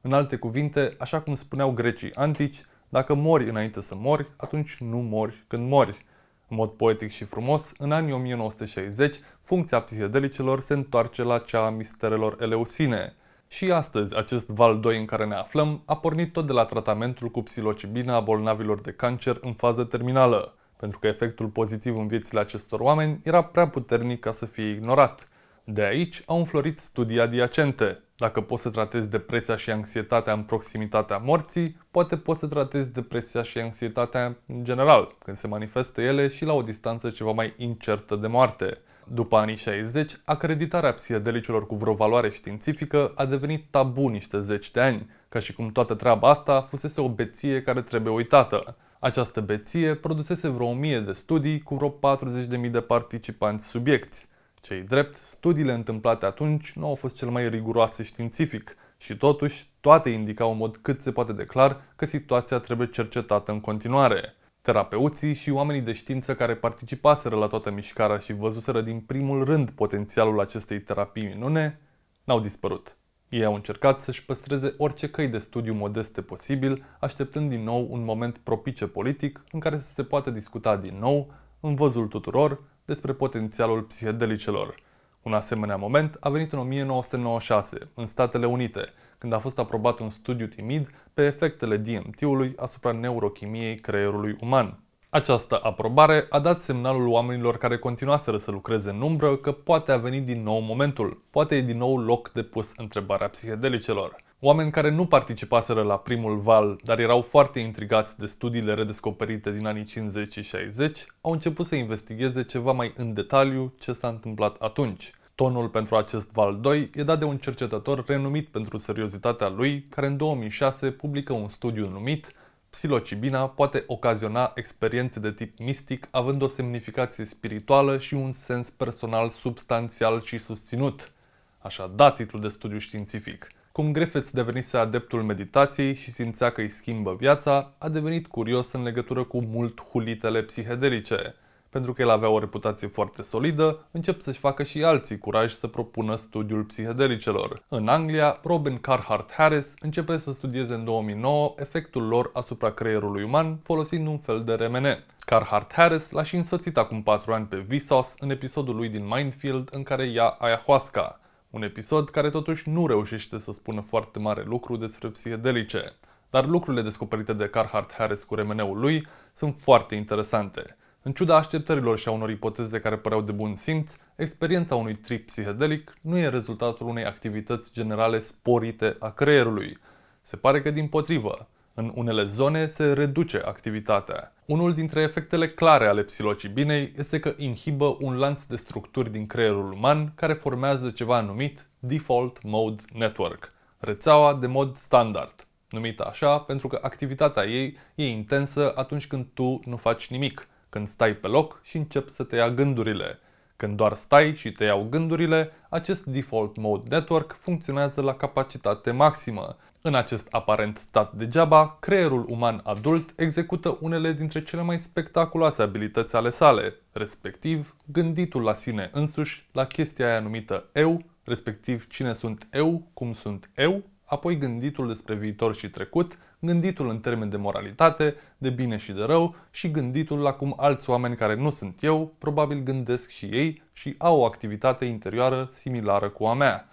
În alte cuvinte, așa cum spuneau grecii antici, dacă mori înainte să mori, atunci nu mori când mori. În mod poetic și frumos, în anii 1960, funcția psihedelicilor se întoarce la cea a misterelor eleusine. Și astăzi, acest val 2 în care ne aflăm a pornit tot de la tratamentul cu psilocibina a bolnavilor de cancer în fază terminală, pentru că efectul pozitiv în viețile acestor oameni era prea puternic ca să fie ignorat. De aici au înflorit studii adiacente, dacă poți să tratezi depresia și anxietatea în proximitatea morții, poate poți să tratezi depresia și anxietatea în general, când se manifestă ele și la o distanță ceva mai incertă de moarte. După anii 60, acreditarea psihedelicilor cu vreo valoare științifică a devenit tabu niște zeci de ani, ca și cum toată treaba asta fusese o beție care trebuie uitată. Această beție produsese vreo 1000 de studii cu vreo 40.000 de participanți subiecti. Cei drept, studiile întâmplate atunci nu au fost cel mai riguroase științific și totuși toate indicau în mod cât se poate de clar că situația trebuie cercetată în continuare. Terapeuții și oamenii de știință care participaseră la toată mișcarea și văzuseră din primul rând potențialul acestei terapii minune, n-au dispărut. Ei au încercat să-și păstreze orice căi de studiu modeste posibil, așteptând din nou un moment propice politic în care să se poată discuta din nou, în văzul tuturor, despre potențialul psihedelicelor. Un asemenea moment a venit în 1996, în Statele Unite, când a fost aprobat un studiu timid pe efectele DMT-ului asupra neurochimiei creierului uman. Această aprobare a dat semnalul oamenilor care continuaseră să lucreze în umbră că poate a venit din nou momentul, poate e din nou loc de pus întrebarea psihedelicelor oameni care nu participaseră la primul val, dar erau foarte intrigați de studiile redescoperite din anii 50 și 60, au început să investigheze ceva mai în detaliu ce s-a întâmplat atunci. Tonul pentru acest val 2 e dat de un cercetător renumit pentru seriozitatea lui, care în 2006 publică un studiu numit Psilocibina poate ocaziona experiențe de tip mistic, având o semnificație spirituală și un sens personal substanțial și susținut. Așa da titlul de studiu științific – cum Griffiths devenise adeptul meditației și simțea că îi schimbă viața, a devenit curios în legătură cu mult hulitele psihedelice. Pentru că el avea o reputație foarte solidă, încep să-și facă și alții curaj să propună studiul psihedelicelor. În Anglia, Robin Carhart Harris începe să studieze în 2009 efectul lor asupra creierului uman folosind un fel de remene. Carhart Harris l-a și însoțit acum 4 ani pe Vsauce în episodul lui din Mindfield în care ia ayahuasca. Un episod care totuși nu reușește să spună foarte mare lucru despre psihedelice, dar lucrurile descoperite de Carhart Harris cu remeneul lui sunt foarte interesante. În ciuda așteptărilor și a unor ipoteze care păreau de bun simț, experiența unui trip psihedelic nu e rezultatul unei activități generale sporite a creierului. Se pare că din potrivă, în unele zone se reduce activitatea. Unul dintre efectele clare ale psilocibinei este că inhibă un lanț de structuri din creierul uman care formează ceva numit Default Mode Network, rețeaua de mod standard, numită așa pentru că activitatea ei e intensă atunci când tu nu faci nimic, când stai pe loc și începi să te ia gândurile. Când doar stai și te iau gândurile, acest Default Mode Network funcționează la capacitate maximă, în acest aparent stat degeaba, creierul uman adult execută unele dintre cele mai spectaculoase abilități ale sale, respectiv gânditul la sine însuși, la chestia aia numită eu, respectiv cine sunt eu, cum sunt eu, apoi gânditul despre viitor și trecut, gânditul în termeni de moralitate, de bine și de rău și gânditul la cum alți oameni care nu sunt eu probabil gândesc și ei și au o activitate interioară similară cu a mea.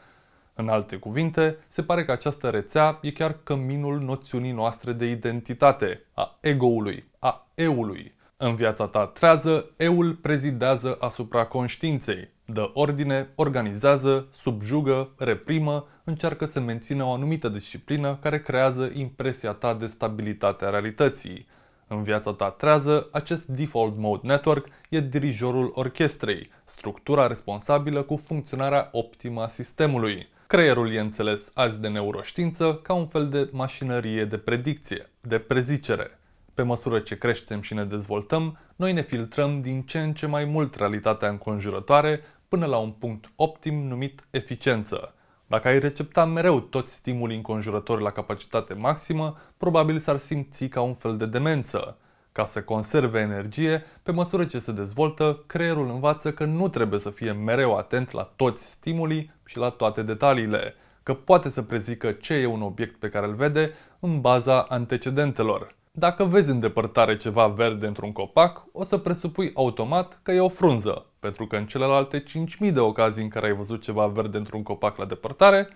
În alte cuvinte, se pare că această rețea e chiar căminul noțiunii noastre de identitate, a ego-ului, a eului. În viața ta trează, eul prezidează asupra conștiinței, dă ordine, organizează, subjugă, reprimă, încearcă să mențină o anumită disciplină care creează impresia ta de stabilitate a realității. În viața ta trează, acest Default Mode Network e dirijorul orchestrei, structura responsabilă cu funcționarea optimă a sistemului. Creierul e înțeles azi de neuroștiință ca un fel de mașinărie de predicție, de prezicere. Pe măsură ce creștem și ne dezvoltăm, noi ne filtrăm din ce în ce mai mult realitatea înconjurătoare până la un punct optim numit eficiență. Dacă ai recepta mereu toți stimulii înconjurători la capacitate maximă, probabil s-ar simți ca un fel de demență. Ca să conserve energie, pe măsură ce se dezvoltă, creierul învață că nu trebuie să fie mereu atent la toți stimulii, și la toate detaliile, că poate să prezică ce e un obiect pe care îl vede în baza antecedentelor. Dacă vezi în depărtare ceva verde într-un copac, o să presupui automat că e o frunză, pentru că în celelalte 5000 de ocazii în care ai văzut ceva verde într-un copac la depărtare,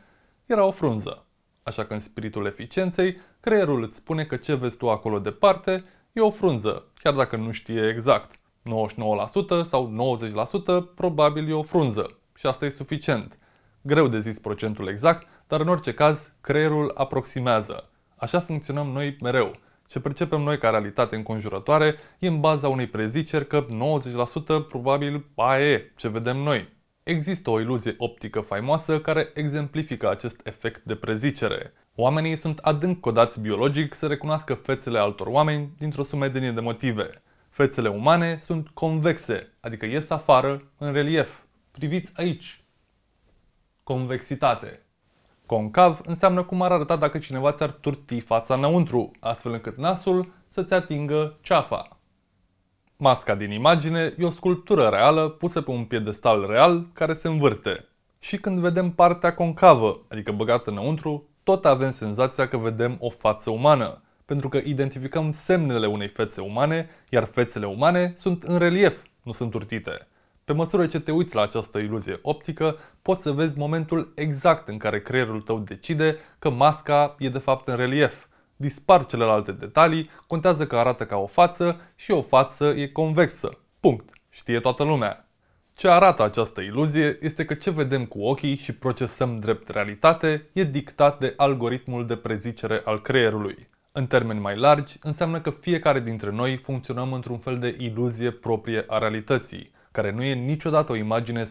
era o frunză. Așa că în spiritul eficienței, creierul îți spune că ce vezi tu acolo departe e o frunză, chiar dacă nu știe exact. 99% sau 90% probabil e o frunză și asta e suficient. Greu de zis procentul exact, dar în orice caz, creierul aproximează. Așa funcționăm noi mereu. Ce percepem noi ca realitate înconjurătoare e în baza unei preziceri că 90% probabil aia e ce vedem noi. Există o iluzie optică faimoasă care exemplifică acest efect de prezicere. Oamenii sunt adânc codați biologic să recunoască fețele altor oameni dintr-o sumedenie de motive. Fețele umane sunt convexe, adică ies afară în relief. Priviți aici, Convexitate. Concav înseamnă cum ar arăta dacă cineva ți-ar turti fața înăuntru, astfel încât nasul să-ți atingă ceafa. Masca din imagine e o sculptură reală pusă pe un piedestal real care se învârte. Și când vedem partea concavă, adică băgată înăuntru, tot avem senzația că vedem o față umană, pentru că identificăm semnele unei fețe umane, iar fețele umane sunt în relief, nu sunt urtite. Pe măsură ce te uiți la această iluzie optică, poți să vezi momentul exact în care creierul tău decide că masca e de fapt în relief. Dispar celelalte detalii, contează că arată ca o față și o față e convexă. Punct. Știe toată lumea. Ce arată această iluzie este că ce vedem cu ochii și procesăm drept realitate e dictat de algoritmul de prezicere al creierului. În termeni mai largi, înseamnă că fiecare dintre noi funcționăm într-un fel de iluzie proprie a realității – care nu e niciodată o imagine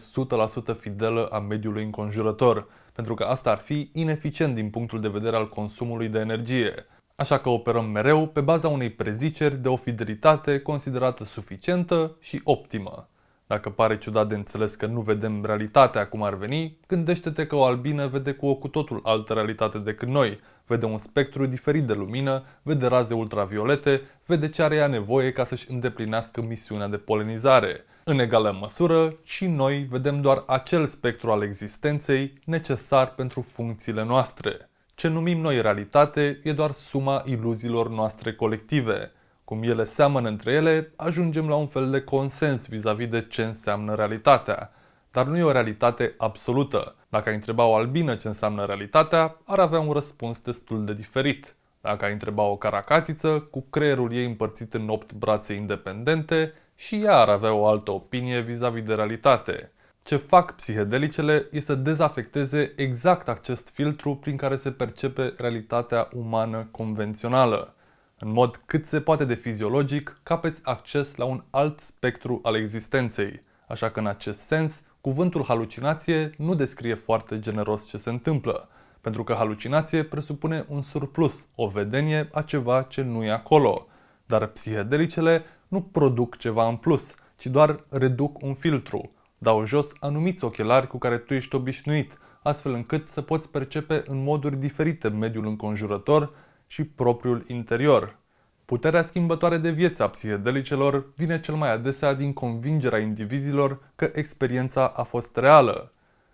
100% fidelă a mediului înconjurător, pentru că asta ar fi ineficient din punctul de vedere al consumului de energie. Așa că operăm mereu pe baza unei preziceri de o fidelitate considerată suficientă și optimă. Dacă pare ciudat de înțeles că nu vedem realitatea cum ar veni, gândește-te că o albină vede cu o cu totul altă realitate decât noi, vede un spectru diferit de lumină, vede raze ultraviolete, vede ce are ea nevoie ca să-și îndeplinească misiunea de polenizare – în egală măsură, și noi vedem doar acel spectru al existenței necesar pentru funcțiile noastre. Ce numim noi realitate e doar suma iluziilor noastre colective. Cum ele seamănă între ele, ajungem la un fel de consens vis-a-vis -vis de ce înseamnă realitatea. Dar nu e o realitate absolută. Dacă ai întreba o albină ce înseamnă realitatea, ar avea un răspuns destul de diferit. Dacă ai întreba o caracatiță, cu creierul ei împărțit în 8 brațe independente, și ea ar avea o altă opinie vis-a-vis -vis de realitate. Ce fac psihedelicele este să dezafecteze exact acest filtru prin care se percepe realitatea umană convențională, în mod cât se poate de fiziologic, capeți acces la un alt spectru al existenței. Așa că în acest sens, cuvântul halucinație nu descrie foarte generos ce se întâmplă, pentru că halucinație presupune un surplus, o vedenie a ceva ce nu e acolo. Dar psihedelicele nu produc ceva în plus, ci doar reduc un filtru. Dau jos anumiți ochelari cu care tu ești obișnuit, astfel încât să poți percepe în moduri diferite mediul înconjurător și propriul interior. Puterea schimbătoare de viață a psihedelicelor vine cel mai adesea din convingerea indivizilor că experiența a fost reală.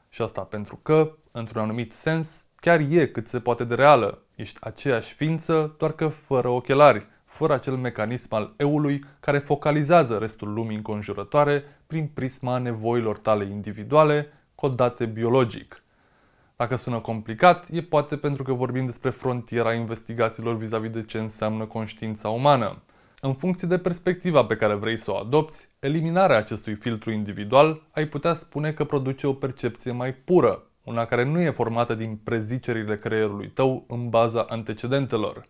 Și asta pentru că, într-un anumit sens, chiar e cât se poate de reală. Ești aceeași ființă, doar că fără ochelari fără acel mecanism al eului care focalizează restul lumii înconjurătoare prin prisma nevoilor tale individuale, codate biologic. Dacă sună complicat, e poate pentru că vorbim despre frontiera investigațiilor vis-a-vis -vis de ce înseamnă conștiința umană. În funcție de perspectiva pe care vrei să o adopți, eliminarea acestui filtru individual ai putea spune că produce o percepție mai pură, una care nu e formată din prezicerile creierului tău în baza antecedentelor.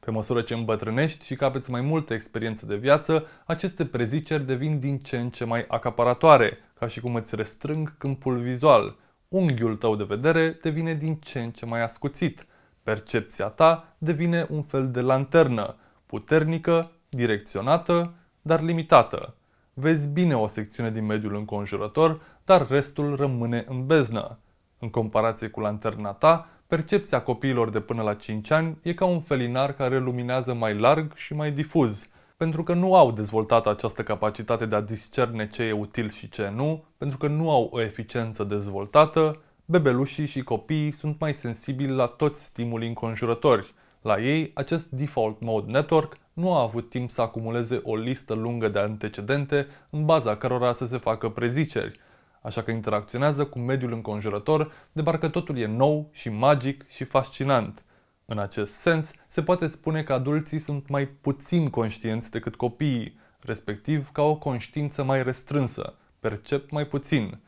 Pe măsură ce îmbătrânești și capeți mai multă experiență de viață, aceste preziceri devin din ce în ce mai acaparatoare, ca și cum îți restrâng câmpul vizual. Unghiul tău de vedere devine din ce în ce mai ascuțit. Percepția ta devine un fel de lanternă, puternică, direcționată, dar limitată. Vezi bine o secțiune din mediul înconjurător, dar restul rămâne în beznă. În comparație cu lanterna ta, Percepția copiilor de până la 5 ani e ca un felinar care luminează mai larg și mai difuz, pentru că nu au dezvoltat această capacitate de a discerne ce e util și ce nu, pentru că nu au o eficiență dezvoltată, bebelușii și copiii sunt mai sensibili la toți stimulii înconjurători. La ei, acest default mode network nu a avut timp să acumuleze o listă lungă de antecedente în baza cărora să se facă preziceri, așa că interacționează cu mediul înconjurător, de parcă totul e nou și magic și fascinant. În acest sens, se poate spune că adulții sunt mai puțin conștienți decât copiii, respectiv ca o conștiință mai restrânsă, percep mai puțin.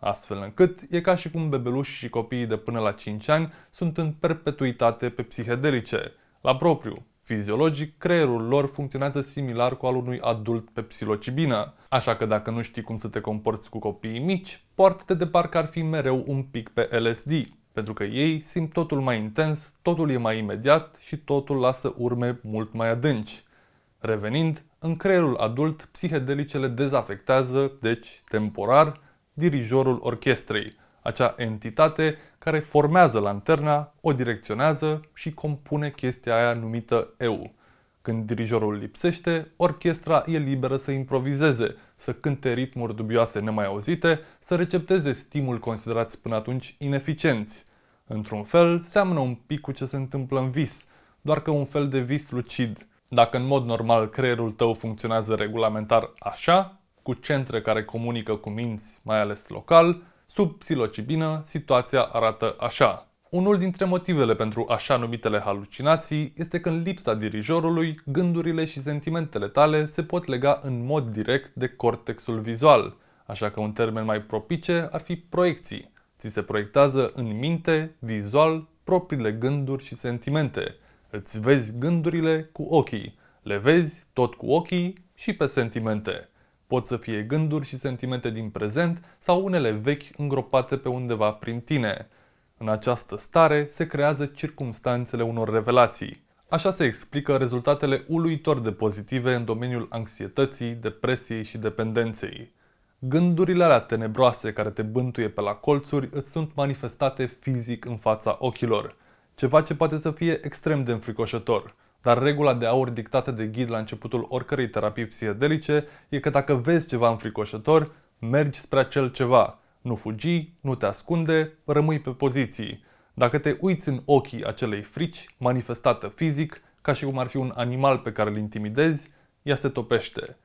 Astfel încât e ca și cum bebelușii și copiii de până la 5 ani sunt în perpetuitate pe psihedelice, la propriu, Fiziologic, creierul lor funcționează similar cu al unui adult pe psilocibină, așa că dacă nu știi cum să te comporți cu copiii mici, poartă-te de parcă ar fi mereu un pic pe LSD, pentru că ei simt totul mai intens, totul e mai imediat și totul lasă urme mult mai adânci. Revenind, în creierul adult, psihedelicele dezafectează, deci temporar, dirijorul orchestrei, acea entitate care formează lanterna, o direcționează și compune chestia aia numită EU. Când dirijorul lipsește, orchestra e liberă să improvizeze, să cânte ritmuri dubioase nemai auzite, să recepteze stimul considerați până atunci ineficienți. Într-un fel, seamănă un pic cu ce se întâmplă în vis, doar că un fel de vis lucid. Dacă în mod normal creierul tău funcționează regulamentar așa, cu centre care comunică cu minți, mai ales local, Sub psilocibină, situația arată așa. Unul dintre motivele pentru așa numitele halucinații este că în lipsa dirijorului, gândurile și sentimentele tale se pot lega în mod direct de cortexul vizual, așa că un termen mai propice ar fi proiecții. Ți se proiectează în minte, vizual, propriile gânduri și sentimente. Îți vezi gândurile cu ochii, le vezi tot cu ochii și pe sentimente. Pot să fie gânduri și sentimente din prezent sau unele vechi îngropate pe undeva prin tine. În această stare se creează circumstanțele unor revelații. Așa se explică rezultatele uluitor de pozitive în domeniul anxietății, depresiei și dependenței. Gândurile alea tenebroase care te bântuie pe la colțuri îți sunt manifestate fizic în fața ochilor, ceva ce poate să fie extrem de înfricoșător – dar regula de aur dictată de ghid la începutul oricărei terapii psihedelice e că dacă vezi ceva înfricoșător, mergi spre acel ceva. Nu fugi, nu te ascunde, rămâi pe poziții. Dacă te uiți în ochii acelei frici, manifestată fizic, ca și cum ar fi un animal pe care îl intimidezi, ea se topește.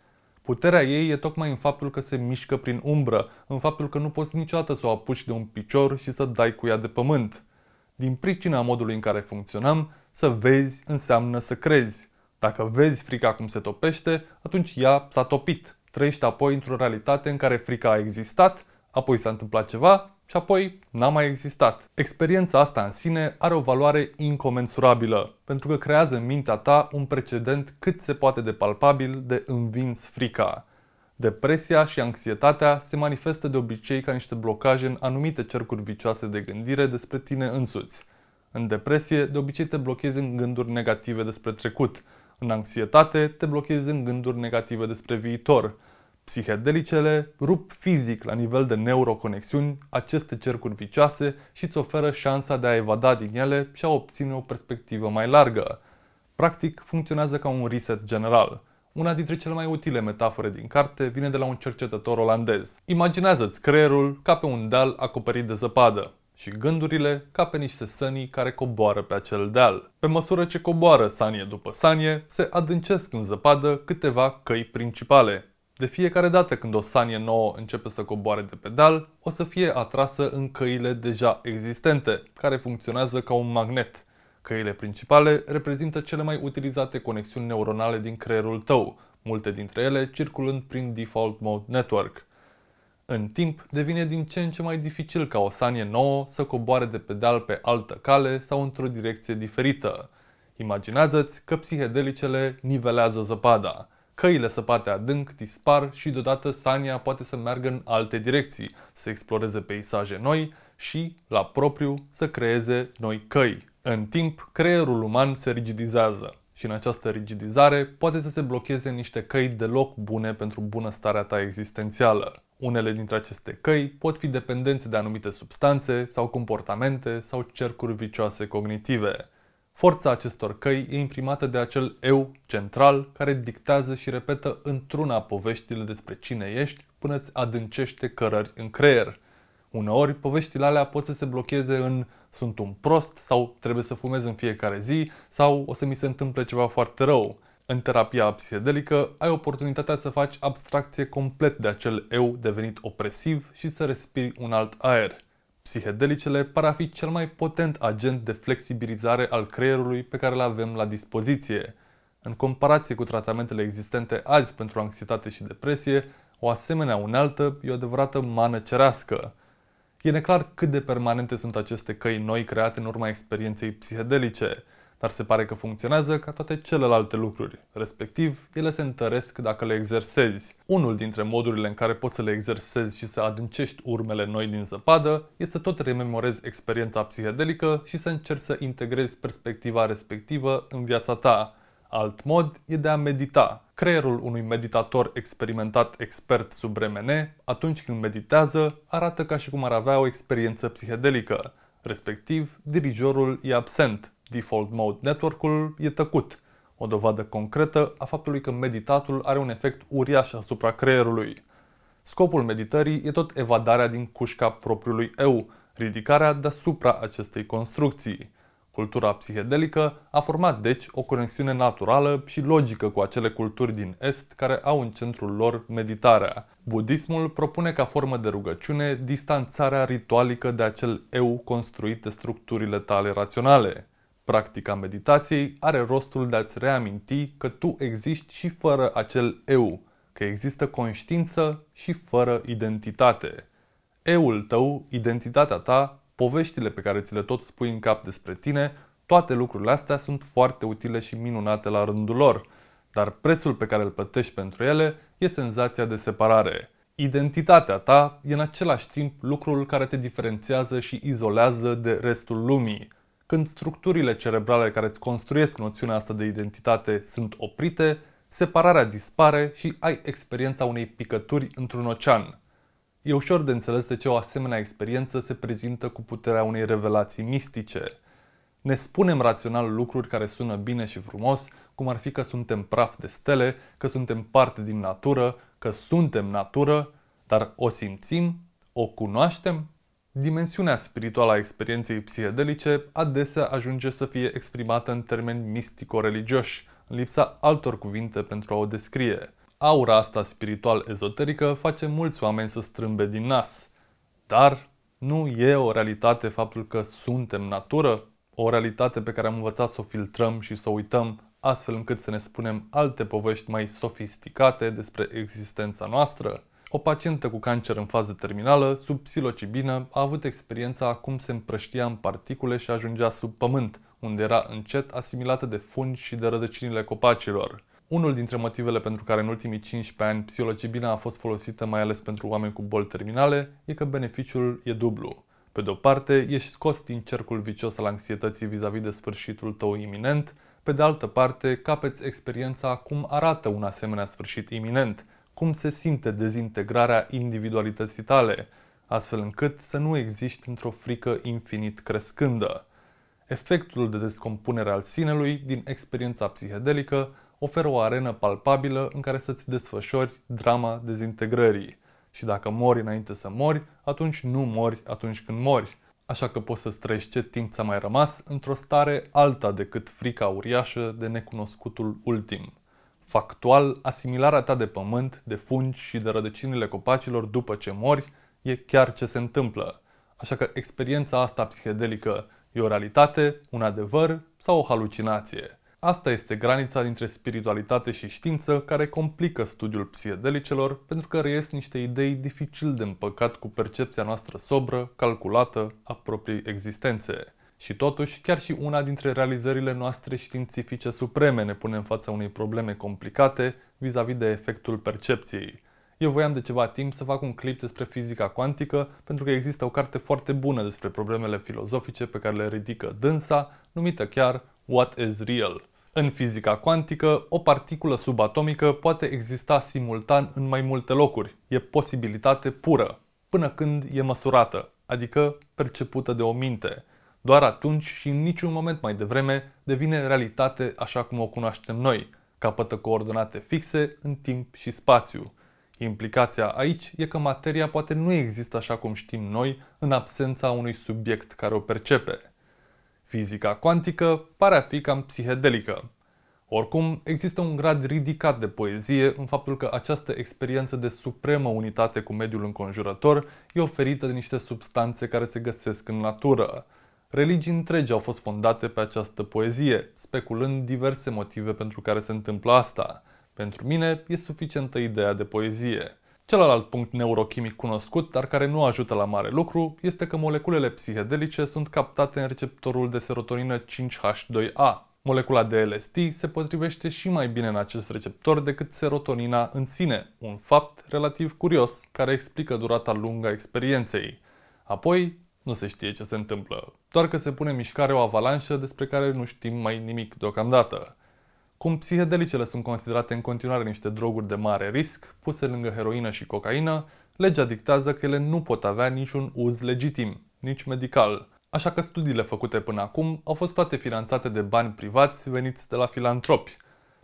Puterea ei e tocmai în faptul că se mișcă prin umbră, în faptul că nu poți niciodată să o apuci de un picior și să dai cu ea de pământ. Din pricina modului în care funcționăm, să vezi înseamnă să crezi. Dacă vezi frica cum se topește, atunci ea s-a topit. Trăiești apoi într-o realitate în care frica a existat, apoi s-a întâmplat ceva și apoi n-a mai existat. Experiența asta în sine are o valoare incomensurabilă, pentru că creează în mintea ta un precedent cât se poate de palpabil de învins frica. Depresia și anxietatea se manifestă de obicei ca niște blocaje în anumite cercuri vicioase de gândire despre tine însuți – în depresie, de obicei te blochezi în gânduri negative despre trecut. În anxietate, te blochezi în gânduri negative despre viitor. Psihedelicele rup fizic la nivel de neuroconexiuni aceste cercuri vicioase și îți oferă șansa de a evada din ele și a obține o perspectivă mai largă. Practic, funcționează ca un reset general. Una dintre cele mai utile metafore din carte vine de la un cercetător olandez. Imaginează-ți creierul ca pe un deal acoperit de zăpadă și gândurile ca pe niște sănii care coboară pe acel deal. Pe măsură ce coboară sanie după sanie, se adâncesc în zăpadă câteva căi principale. De fiecare dată când o sanie nouă începe să coboare de pe deal, o să fie atrasă în căile deja existente, care funcționează ca un magnet. Căile principale reprezintă cele mai utilizate conexiuni neuronale din creierul tău, multe dintre ele circulând prin Default Mode Network. În timp, devine din ce în ce mai dificil ca o sanie nouă să coboare de pe deal pe altă cale sau într-o direcție diferită. Imaginează-ți că psihedelicele nivelează zăpada. Căile săpate adânc dispar și deodată sania poate să meargă în alte direcții, să exploreze peisaje noi și, la propriu, să creeze noi căi. În timp, creierul uman se rigidizează și în această rigidizare poate să se blocheze niște căi deloc bune pentru bunăstarea ta existențială. Unele dintre aceste căi pot fi dependențe de anumite substanțe sau comportamente sau cercuri vicioase cognitive. Forța acestor căi e imprimată de acel eu central care dictează și repetă într-una poveștile despre cine ești până îți adâncește cărări în creier. Uneori, poveștile alea pot să se blocheze în sunt un prost sau trebuie să fumez în fiecare zi sau o să mi se întâmple ceva foarte rău. În terapia psihedelică ai oportunitatea să faci abstracție complet de acel eu devenit opresiv și să respiri un alt aer. Psihedelicele par a fi cel mai potent agent de flexibilizare al creierului pe care îl avem la dispoziție. În comparație cu tratamentele existente azi pentru anxietate și depresie, o asemenea unealtă e o adevărată mană cerească. E neclar cât de permanente sunt aceste căi noi create în urma experienței psihedelice – dar se pare că funcționează ca toate celelalte lucruri, respectiv ele se întăresc dacă le exersezi. Unul dintre modurile în care poți să le exersezi și să adâncești urmele noi din zăpadă este tot rememorezi experiența psihedelică și să încerci să integrezi perspectiva respectivă în viața ta. Alt mod e de a medita. Creierul unui meditator experimentat expert sub RMN, atunci când meditează, arată ca și cum ar avea o experiență psihedelică. Respectiv, dirijorul e absent, Default Mode Network-ul e tăcut, o dovadă concretă a faptului că meditatul are un efect uriaș asupra creierului. Scopul meditării e tot evadarea din cușca propriului eu, ridicarea deasupra acestei construcții. Cultura psihedelică a format deci o conexiune naturală și logică cu acele culturi din Est care au în centrul lor meditarea. Budismul propune ca formă de rugăciune distanțarea ritualică de acel eu construit de structurile tale raționale. Practica meditației are rostul de a-ți reaminti că tu existi și fără acel eu, că există conștiință și fără identitate. Eul tău, identitatea ta, poveștile pe care ți le tot spui în cap despre tine, toate lucrurile astea sunt foarte utile și minunate la rândul lor, dar prețul pe care îl plătești pentru ele e senzația de separare. Identitatea ta e în același timp lucrul care te diferențiază și izolează de restul lumii. Când structurile cerebrale care îți construiesc noțiunea asta de identitate sunt oprite, separarea dispare și ai experiența unei picături într-un ocean. E ușor de înțeles de ce o asemenea experiență se prezintă cu puterea unei revelații mistice. Ne spunem rațional lucruri care sună bine și frumos, cum ar fi că suntem praf de stele, că suntem parte din natură, că suntem natură, dar o simțim? O cunoaștem? Dimensiunea spirituală a experienței psihedelice adesea ajunge să fie exprimată în termeni mistico-religioși, în lipsa altor cuvinte pentru a o descrie. Aura asta spiritual-ezoterică face mulți oameni să strâmbe din nas. Dar nu e o realitate faptul că suntem natură? O realitate pe care am învățat să o filtrăm și să o uităm, astfel încât să ne spunem alte povești mai sofisticate despre existența noastră? O pacientă cu cancer în fază terminală, sub psilocibină, a avut experiența cum se împrăștia în particule și ajungea sub pământ, unde era încet asimilată de fungi și de rădăcinile copacilor. Unul dintre motivele pentru care în ultimii 15 ani psilocibina a fost folosită mai ales pentru oameni cu boli terminale e că beneficiul e dublu. Pe de-o parte, ești scos din cercul vicios al anxietății vis-a-vis -vis de sfârșitul tău iminent, pe de altă parte, capeți experiența cum arată un asemenea sfârșit iminent, cum se simte dezintegrarea individualității tale, astfel încât să nu existi într-o frică infinit crescândă. Efectul de descompunere al sinelui din experiența psihedelică oferă o arenă palpabilă în care să-ți desfășori drama dezintegrării. Și dacă mori înainte să mori, atunci nu mori atunci când mori. Așa că poți să-ți trăiești ce timp ți-a mai rămas într-o stare alta decât frica uriașă de necunoscutul ultim factual, asimilarea ta de pământ, de fungi și de rădăcinile copacilor după ce mori e chiar ce se întâmplă. Așa că experiența asta psihedelică e o realitate, un adevăr sau o halucinație. Asta este granița dintre spiritualitate și știință care complică studiul psihedelicelor pentru că reies niște idei dificil de împăcat cu percepția noastră sobră, calculată a propriei existențe. Și totuși, chiar și una dintre realizările noastre științifice supreme ne pune în fața unei probleme complicate vis-a-vis -vis de efectul percepției. Eu voiam de ceva timp să fac un clip despre fizica cuantică, pentru că există o carte foarte bună despre problemele filozofice pe care le ridică dânsa, numită chiar What is Real? În fizica cuantică, o particulă subatomică poate exista simultan în mai multe locuri. E posibilitate pură, până când e măsurată, adică percepută de o minte. Doar atunci și în niciun moment mai devreme devine realitate așa cum o cunoaștem noi, capătă coordonate fixe în timp și spațiu. Implicația aici e că materia poate nu există așa cum știm noi în absența unui subiect care o percepe. Fizica cuantică pare a fi cam psihedelică. Oricum, există un grad ridicat de poezie în faptul că această experiență de supremă unitate cu mediul înconjurător e oferită de niște substanțe care se găsesc în natură. Religii întregi au fost fondate pe această poezie, speculând diverse motive pentru care se întâmplă asta. Pentru mine e suficientă ideea de poezie. Celălalt punct neurochimic cunoscut, dar care nu ajută la mare lucru, este că moleculele psihedelice sunt captate în receptorul de serotonină 5H2A. Molecula de LSD se potrivește și mai bine în acest receptor decât serotonina în sine, un fapt relativ curios care explică durata lungă a experienței. Apoi, nu se știe ce se întâmplă, doar că se pune în mișcare o avalanșă despre care nu știm mai nimic deocamdată. Cum psihedelicele sunt considerate în continuare niște droguri de mare risc, puse lângă heroină și cocaină, legea dictează că ele nu pot avea niciun uz legitim, nici medical. Așa că studiile făcute până acum au fost toate finanțate de bani privați veniți de la filantropi.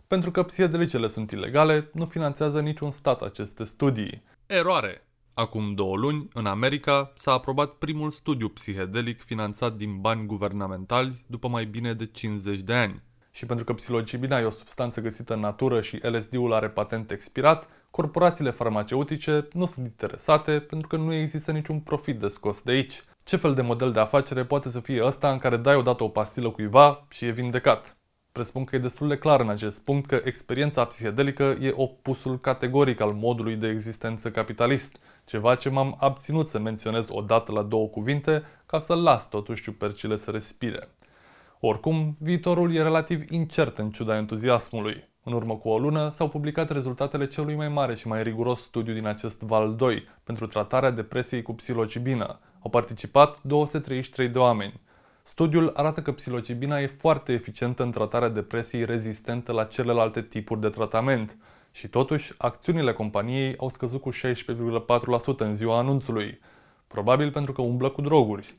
Pentru că psihedelicele sunt ilegale, nu finanțează niciun stat aceste studii. Eroare! Acum două luni, în America, s-a aprobat primul studiu psihedelic finanțat din bani guvernamentali după mai bine de 50 de ani. Și pentru că psilocibina e o substanță găsită în natură și LSD-ul are patent expirat, corporațiile farmaceutice nu sunt interesate pentru că nu există niciun profit de scos de aici. Ce fel de model de afacere poate să fie ăsta în care dai odată o pastilă cuiva și e vindecat? presupun că e destul de clar în acest punct că experiența psihedelică e opusul categoric al modului de existență capitalist, ceva ce m-am abținut să menționez odată la două cuvinte ca să las totuși ciupercile să respire. Oricum, viitorul e relativ incert în ciuda entuziasmului. În urmă cu o lună s-au publicat rezultatele celui mai mare și mai riguros studiu din acest val 2 pentru tratarea depresiei cu psilocibină. Au participat 233 de oameni. Studiul arată că psilocibina e foarte eficientă în tratarea depresiei rezistentă la celelalte tipuri de tratament și totuși acțiunile companiei au scăzut cu 16,4% în ziua anunțului, probabil pentru că umblă cu droguri.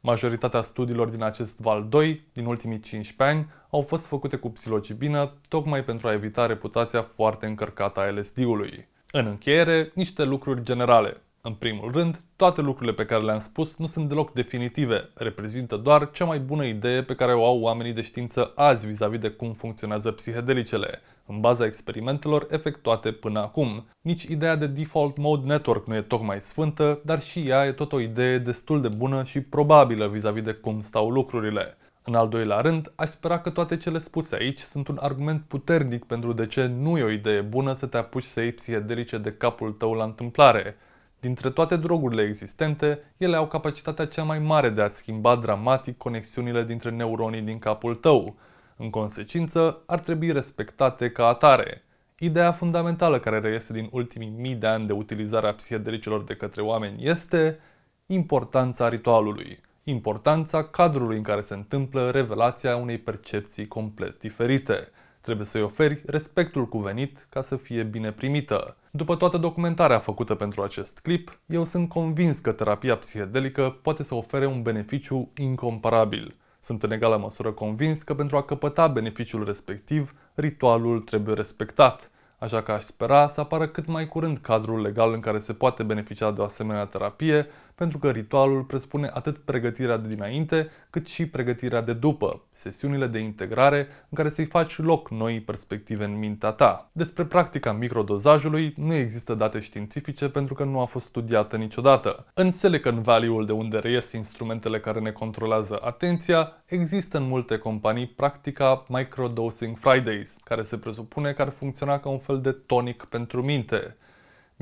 Majoritatea studiilor din acest val 2, din ultimii 15 ani, au fost făcute cu psilocibină tocmai pentru a evita reputația foarte încărcată a LSD-ului. În încheiere, niște lucruri generale. În primul rând, toate lucrurile pe care le-am spus nu sunt deloc definitive, reprezintă doar cea mai bună idee pe care o au oamenii de știință azi vis-a-vis -vis de cum funcționează psihedelicele, în baza experimentelor efectuate până acum. Nici ideea de default mode network nu e tocmai sfântă, dar și ea e tot o idee destul de bună și probabilă vis-a-vis -vis de cum stau lucrurile. În al doilea rând, aș spera că toate cele spuse aici sunt un argument puternic pentru de ce nu e o idee bună să te apuci să iei psihedelice de capul tău la întâmplare, Dintre toate drogurile existente, ele au capacitatea cea mai mare de a-ți schimba dramatic conexiunile dintre neuronii din capul tău. În consecință, ar trebui respectate ca atare. Ideea fundamentală care reiese din ultimii mii de ani de utilizare a psihedelicilor de către oameni este importanța ritualului, importanța cadrului în care se întâmplă revelația unei percepții complet diferite – Trebuie să-i oferi respectul cuvenit ca să fie bine primită. După toată documentarea făcută pentru acest clip, eu sunt convins că terapia psihedelică poate să ofere un beneficiu incomparabil. Sunt în egală măsură convins că pentru a căpăta beneficiul respectiv, ritualul trebuie respectat, așa că aș spera să apară cât mai curând cadrul legal în care se poate beneficia de o asemenea terapie pentru că ritualul presupune atât pregătirea de dinainte, cât și pregătirea de după, sesiunile de integrare în care să-i faci loc noi perspective în mintea ta. Despre practica microdozajului nu există date științifice pentru că nu a fost studiată niciodată. În Silicon Valley-ul de unde reies instrumentele care ne controlează atenția, există în multe companii practica Microdosing Fridays, care se presupune că ar funcționa ca un fel de tonic pentru minte.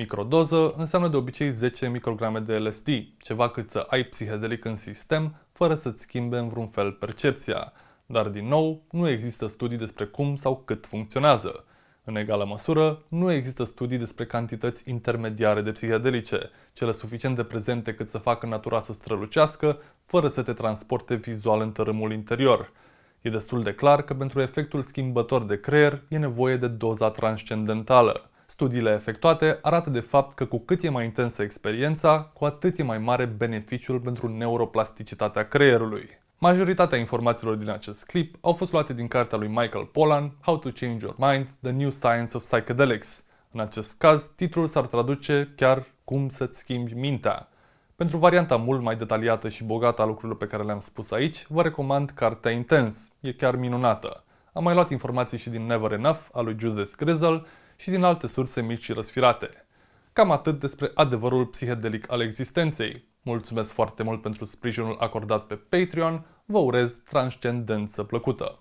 Microdoză înseamnă de obicei 10 micrograme de LSD, ceva cât să ai psihedelic în sistem, fără să-ți schimbe în vreun fel percepția. Dar, din nou, nu există studii despre cum sau cât funcționează. În egală măsură, nu există studii despre cantități intermediare de psihedelice, cele suficient de prezente cât să facă natura să strălucească, fără să te transporte vizual în tărâmul interior. E destul de clar că pentru efectul schimbător de creier e nevoie de doza transcendentală. Studiile efectuate arată de fapt că cu cât e mai intensă experiența, cu atât e mai mare beneficiul pentru neuroplasticitatea creierului. Majoritatea informațiilor din acest clip au fost luate din cartea lui Michael Pollan, How to Change Your Mind, The New Science of Psychedelics. În acest caz, titlul s-ar traduce chiar Cum să-ți schimbi mintea. Pentru varianta mult mai detaliată și bogată a lucrurilor pe care le-am spus aici, vă recomand cartea Intens. E chiar minunată. Am mai luat informații și din Never Enough, a lui Judith Grizzle, și din alte surse mici și răsfirate. Cam atât despre adevărul psihedelic al existenței. Mulțumesc foarte mult pentru sprijinul acordat pe Patreon, vă urez transcendență plăcută!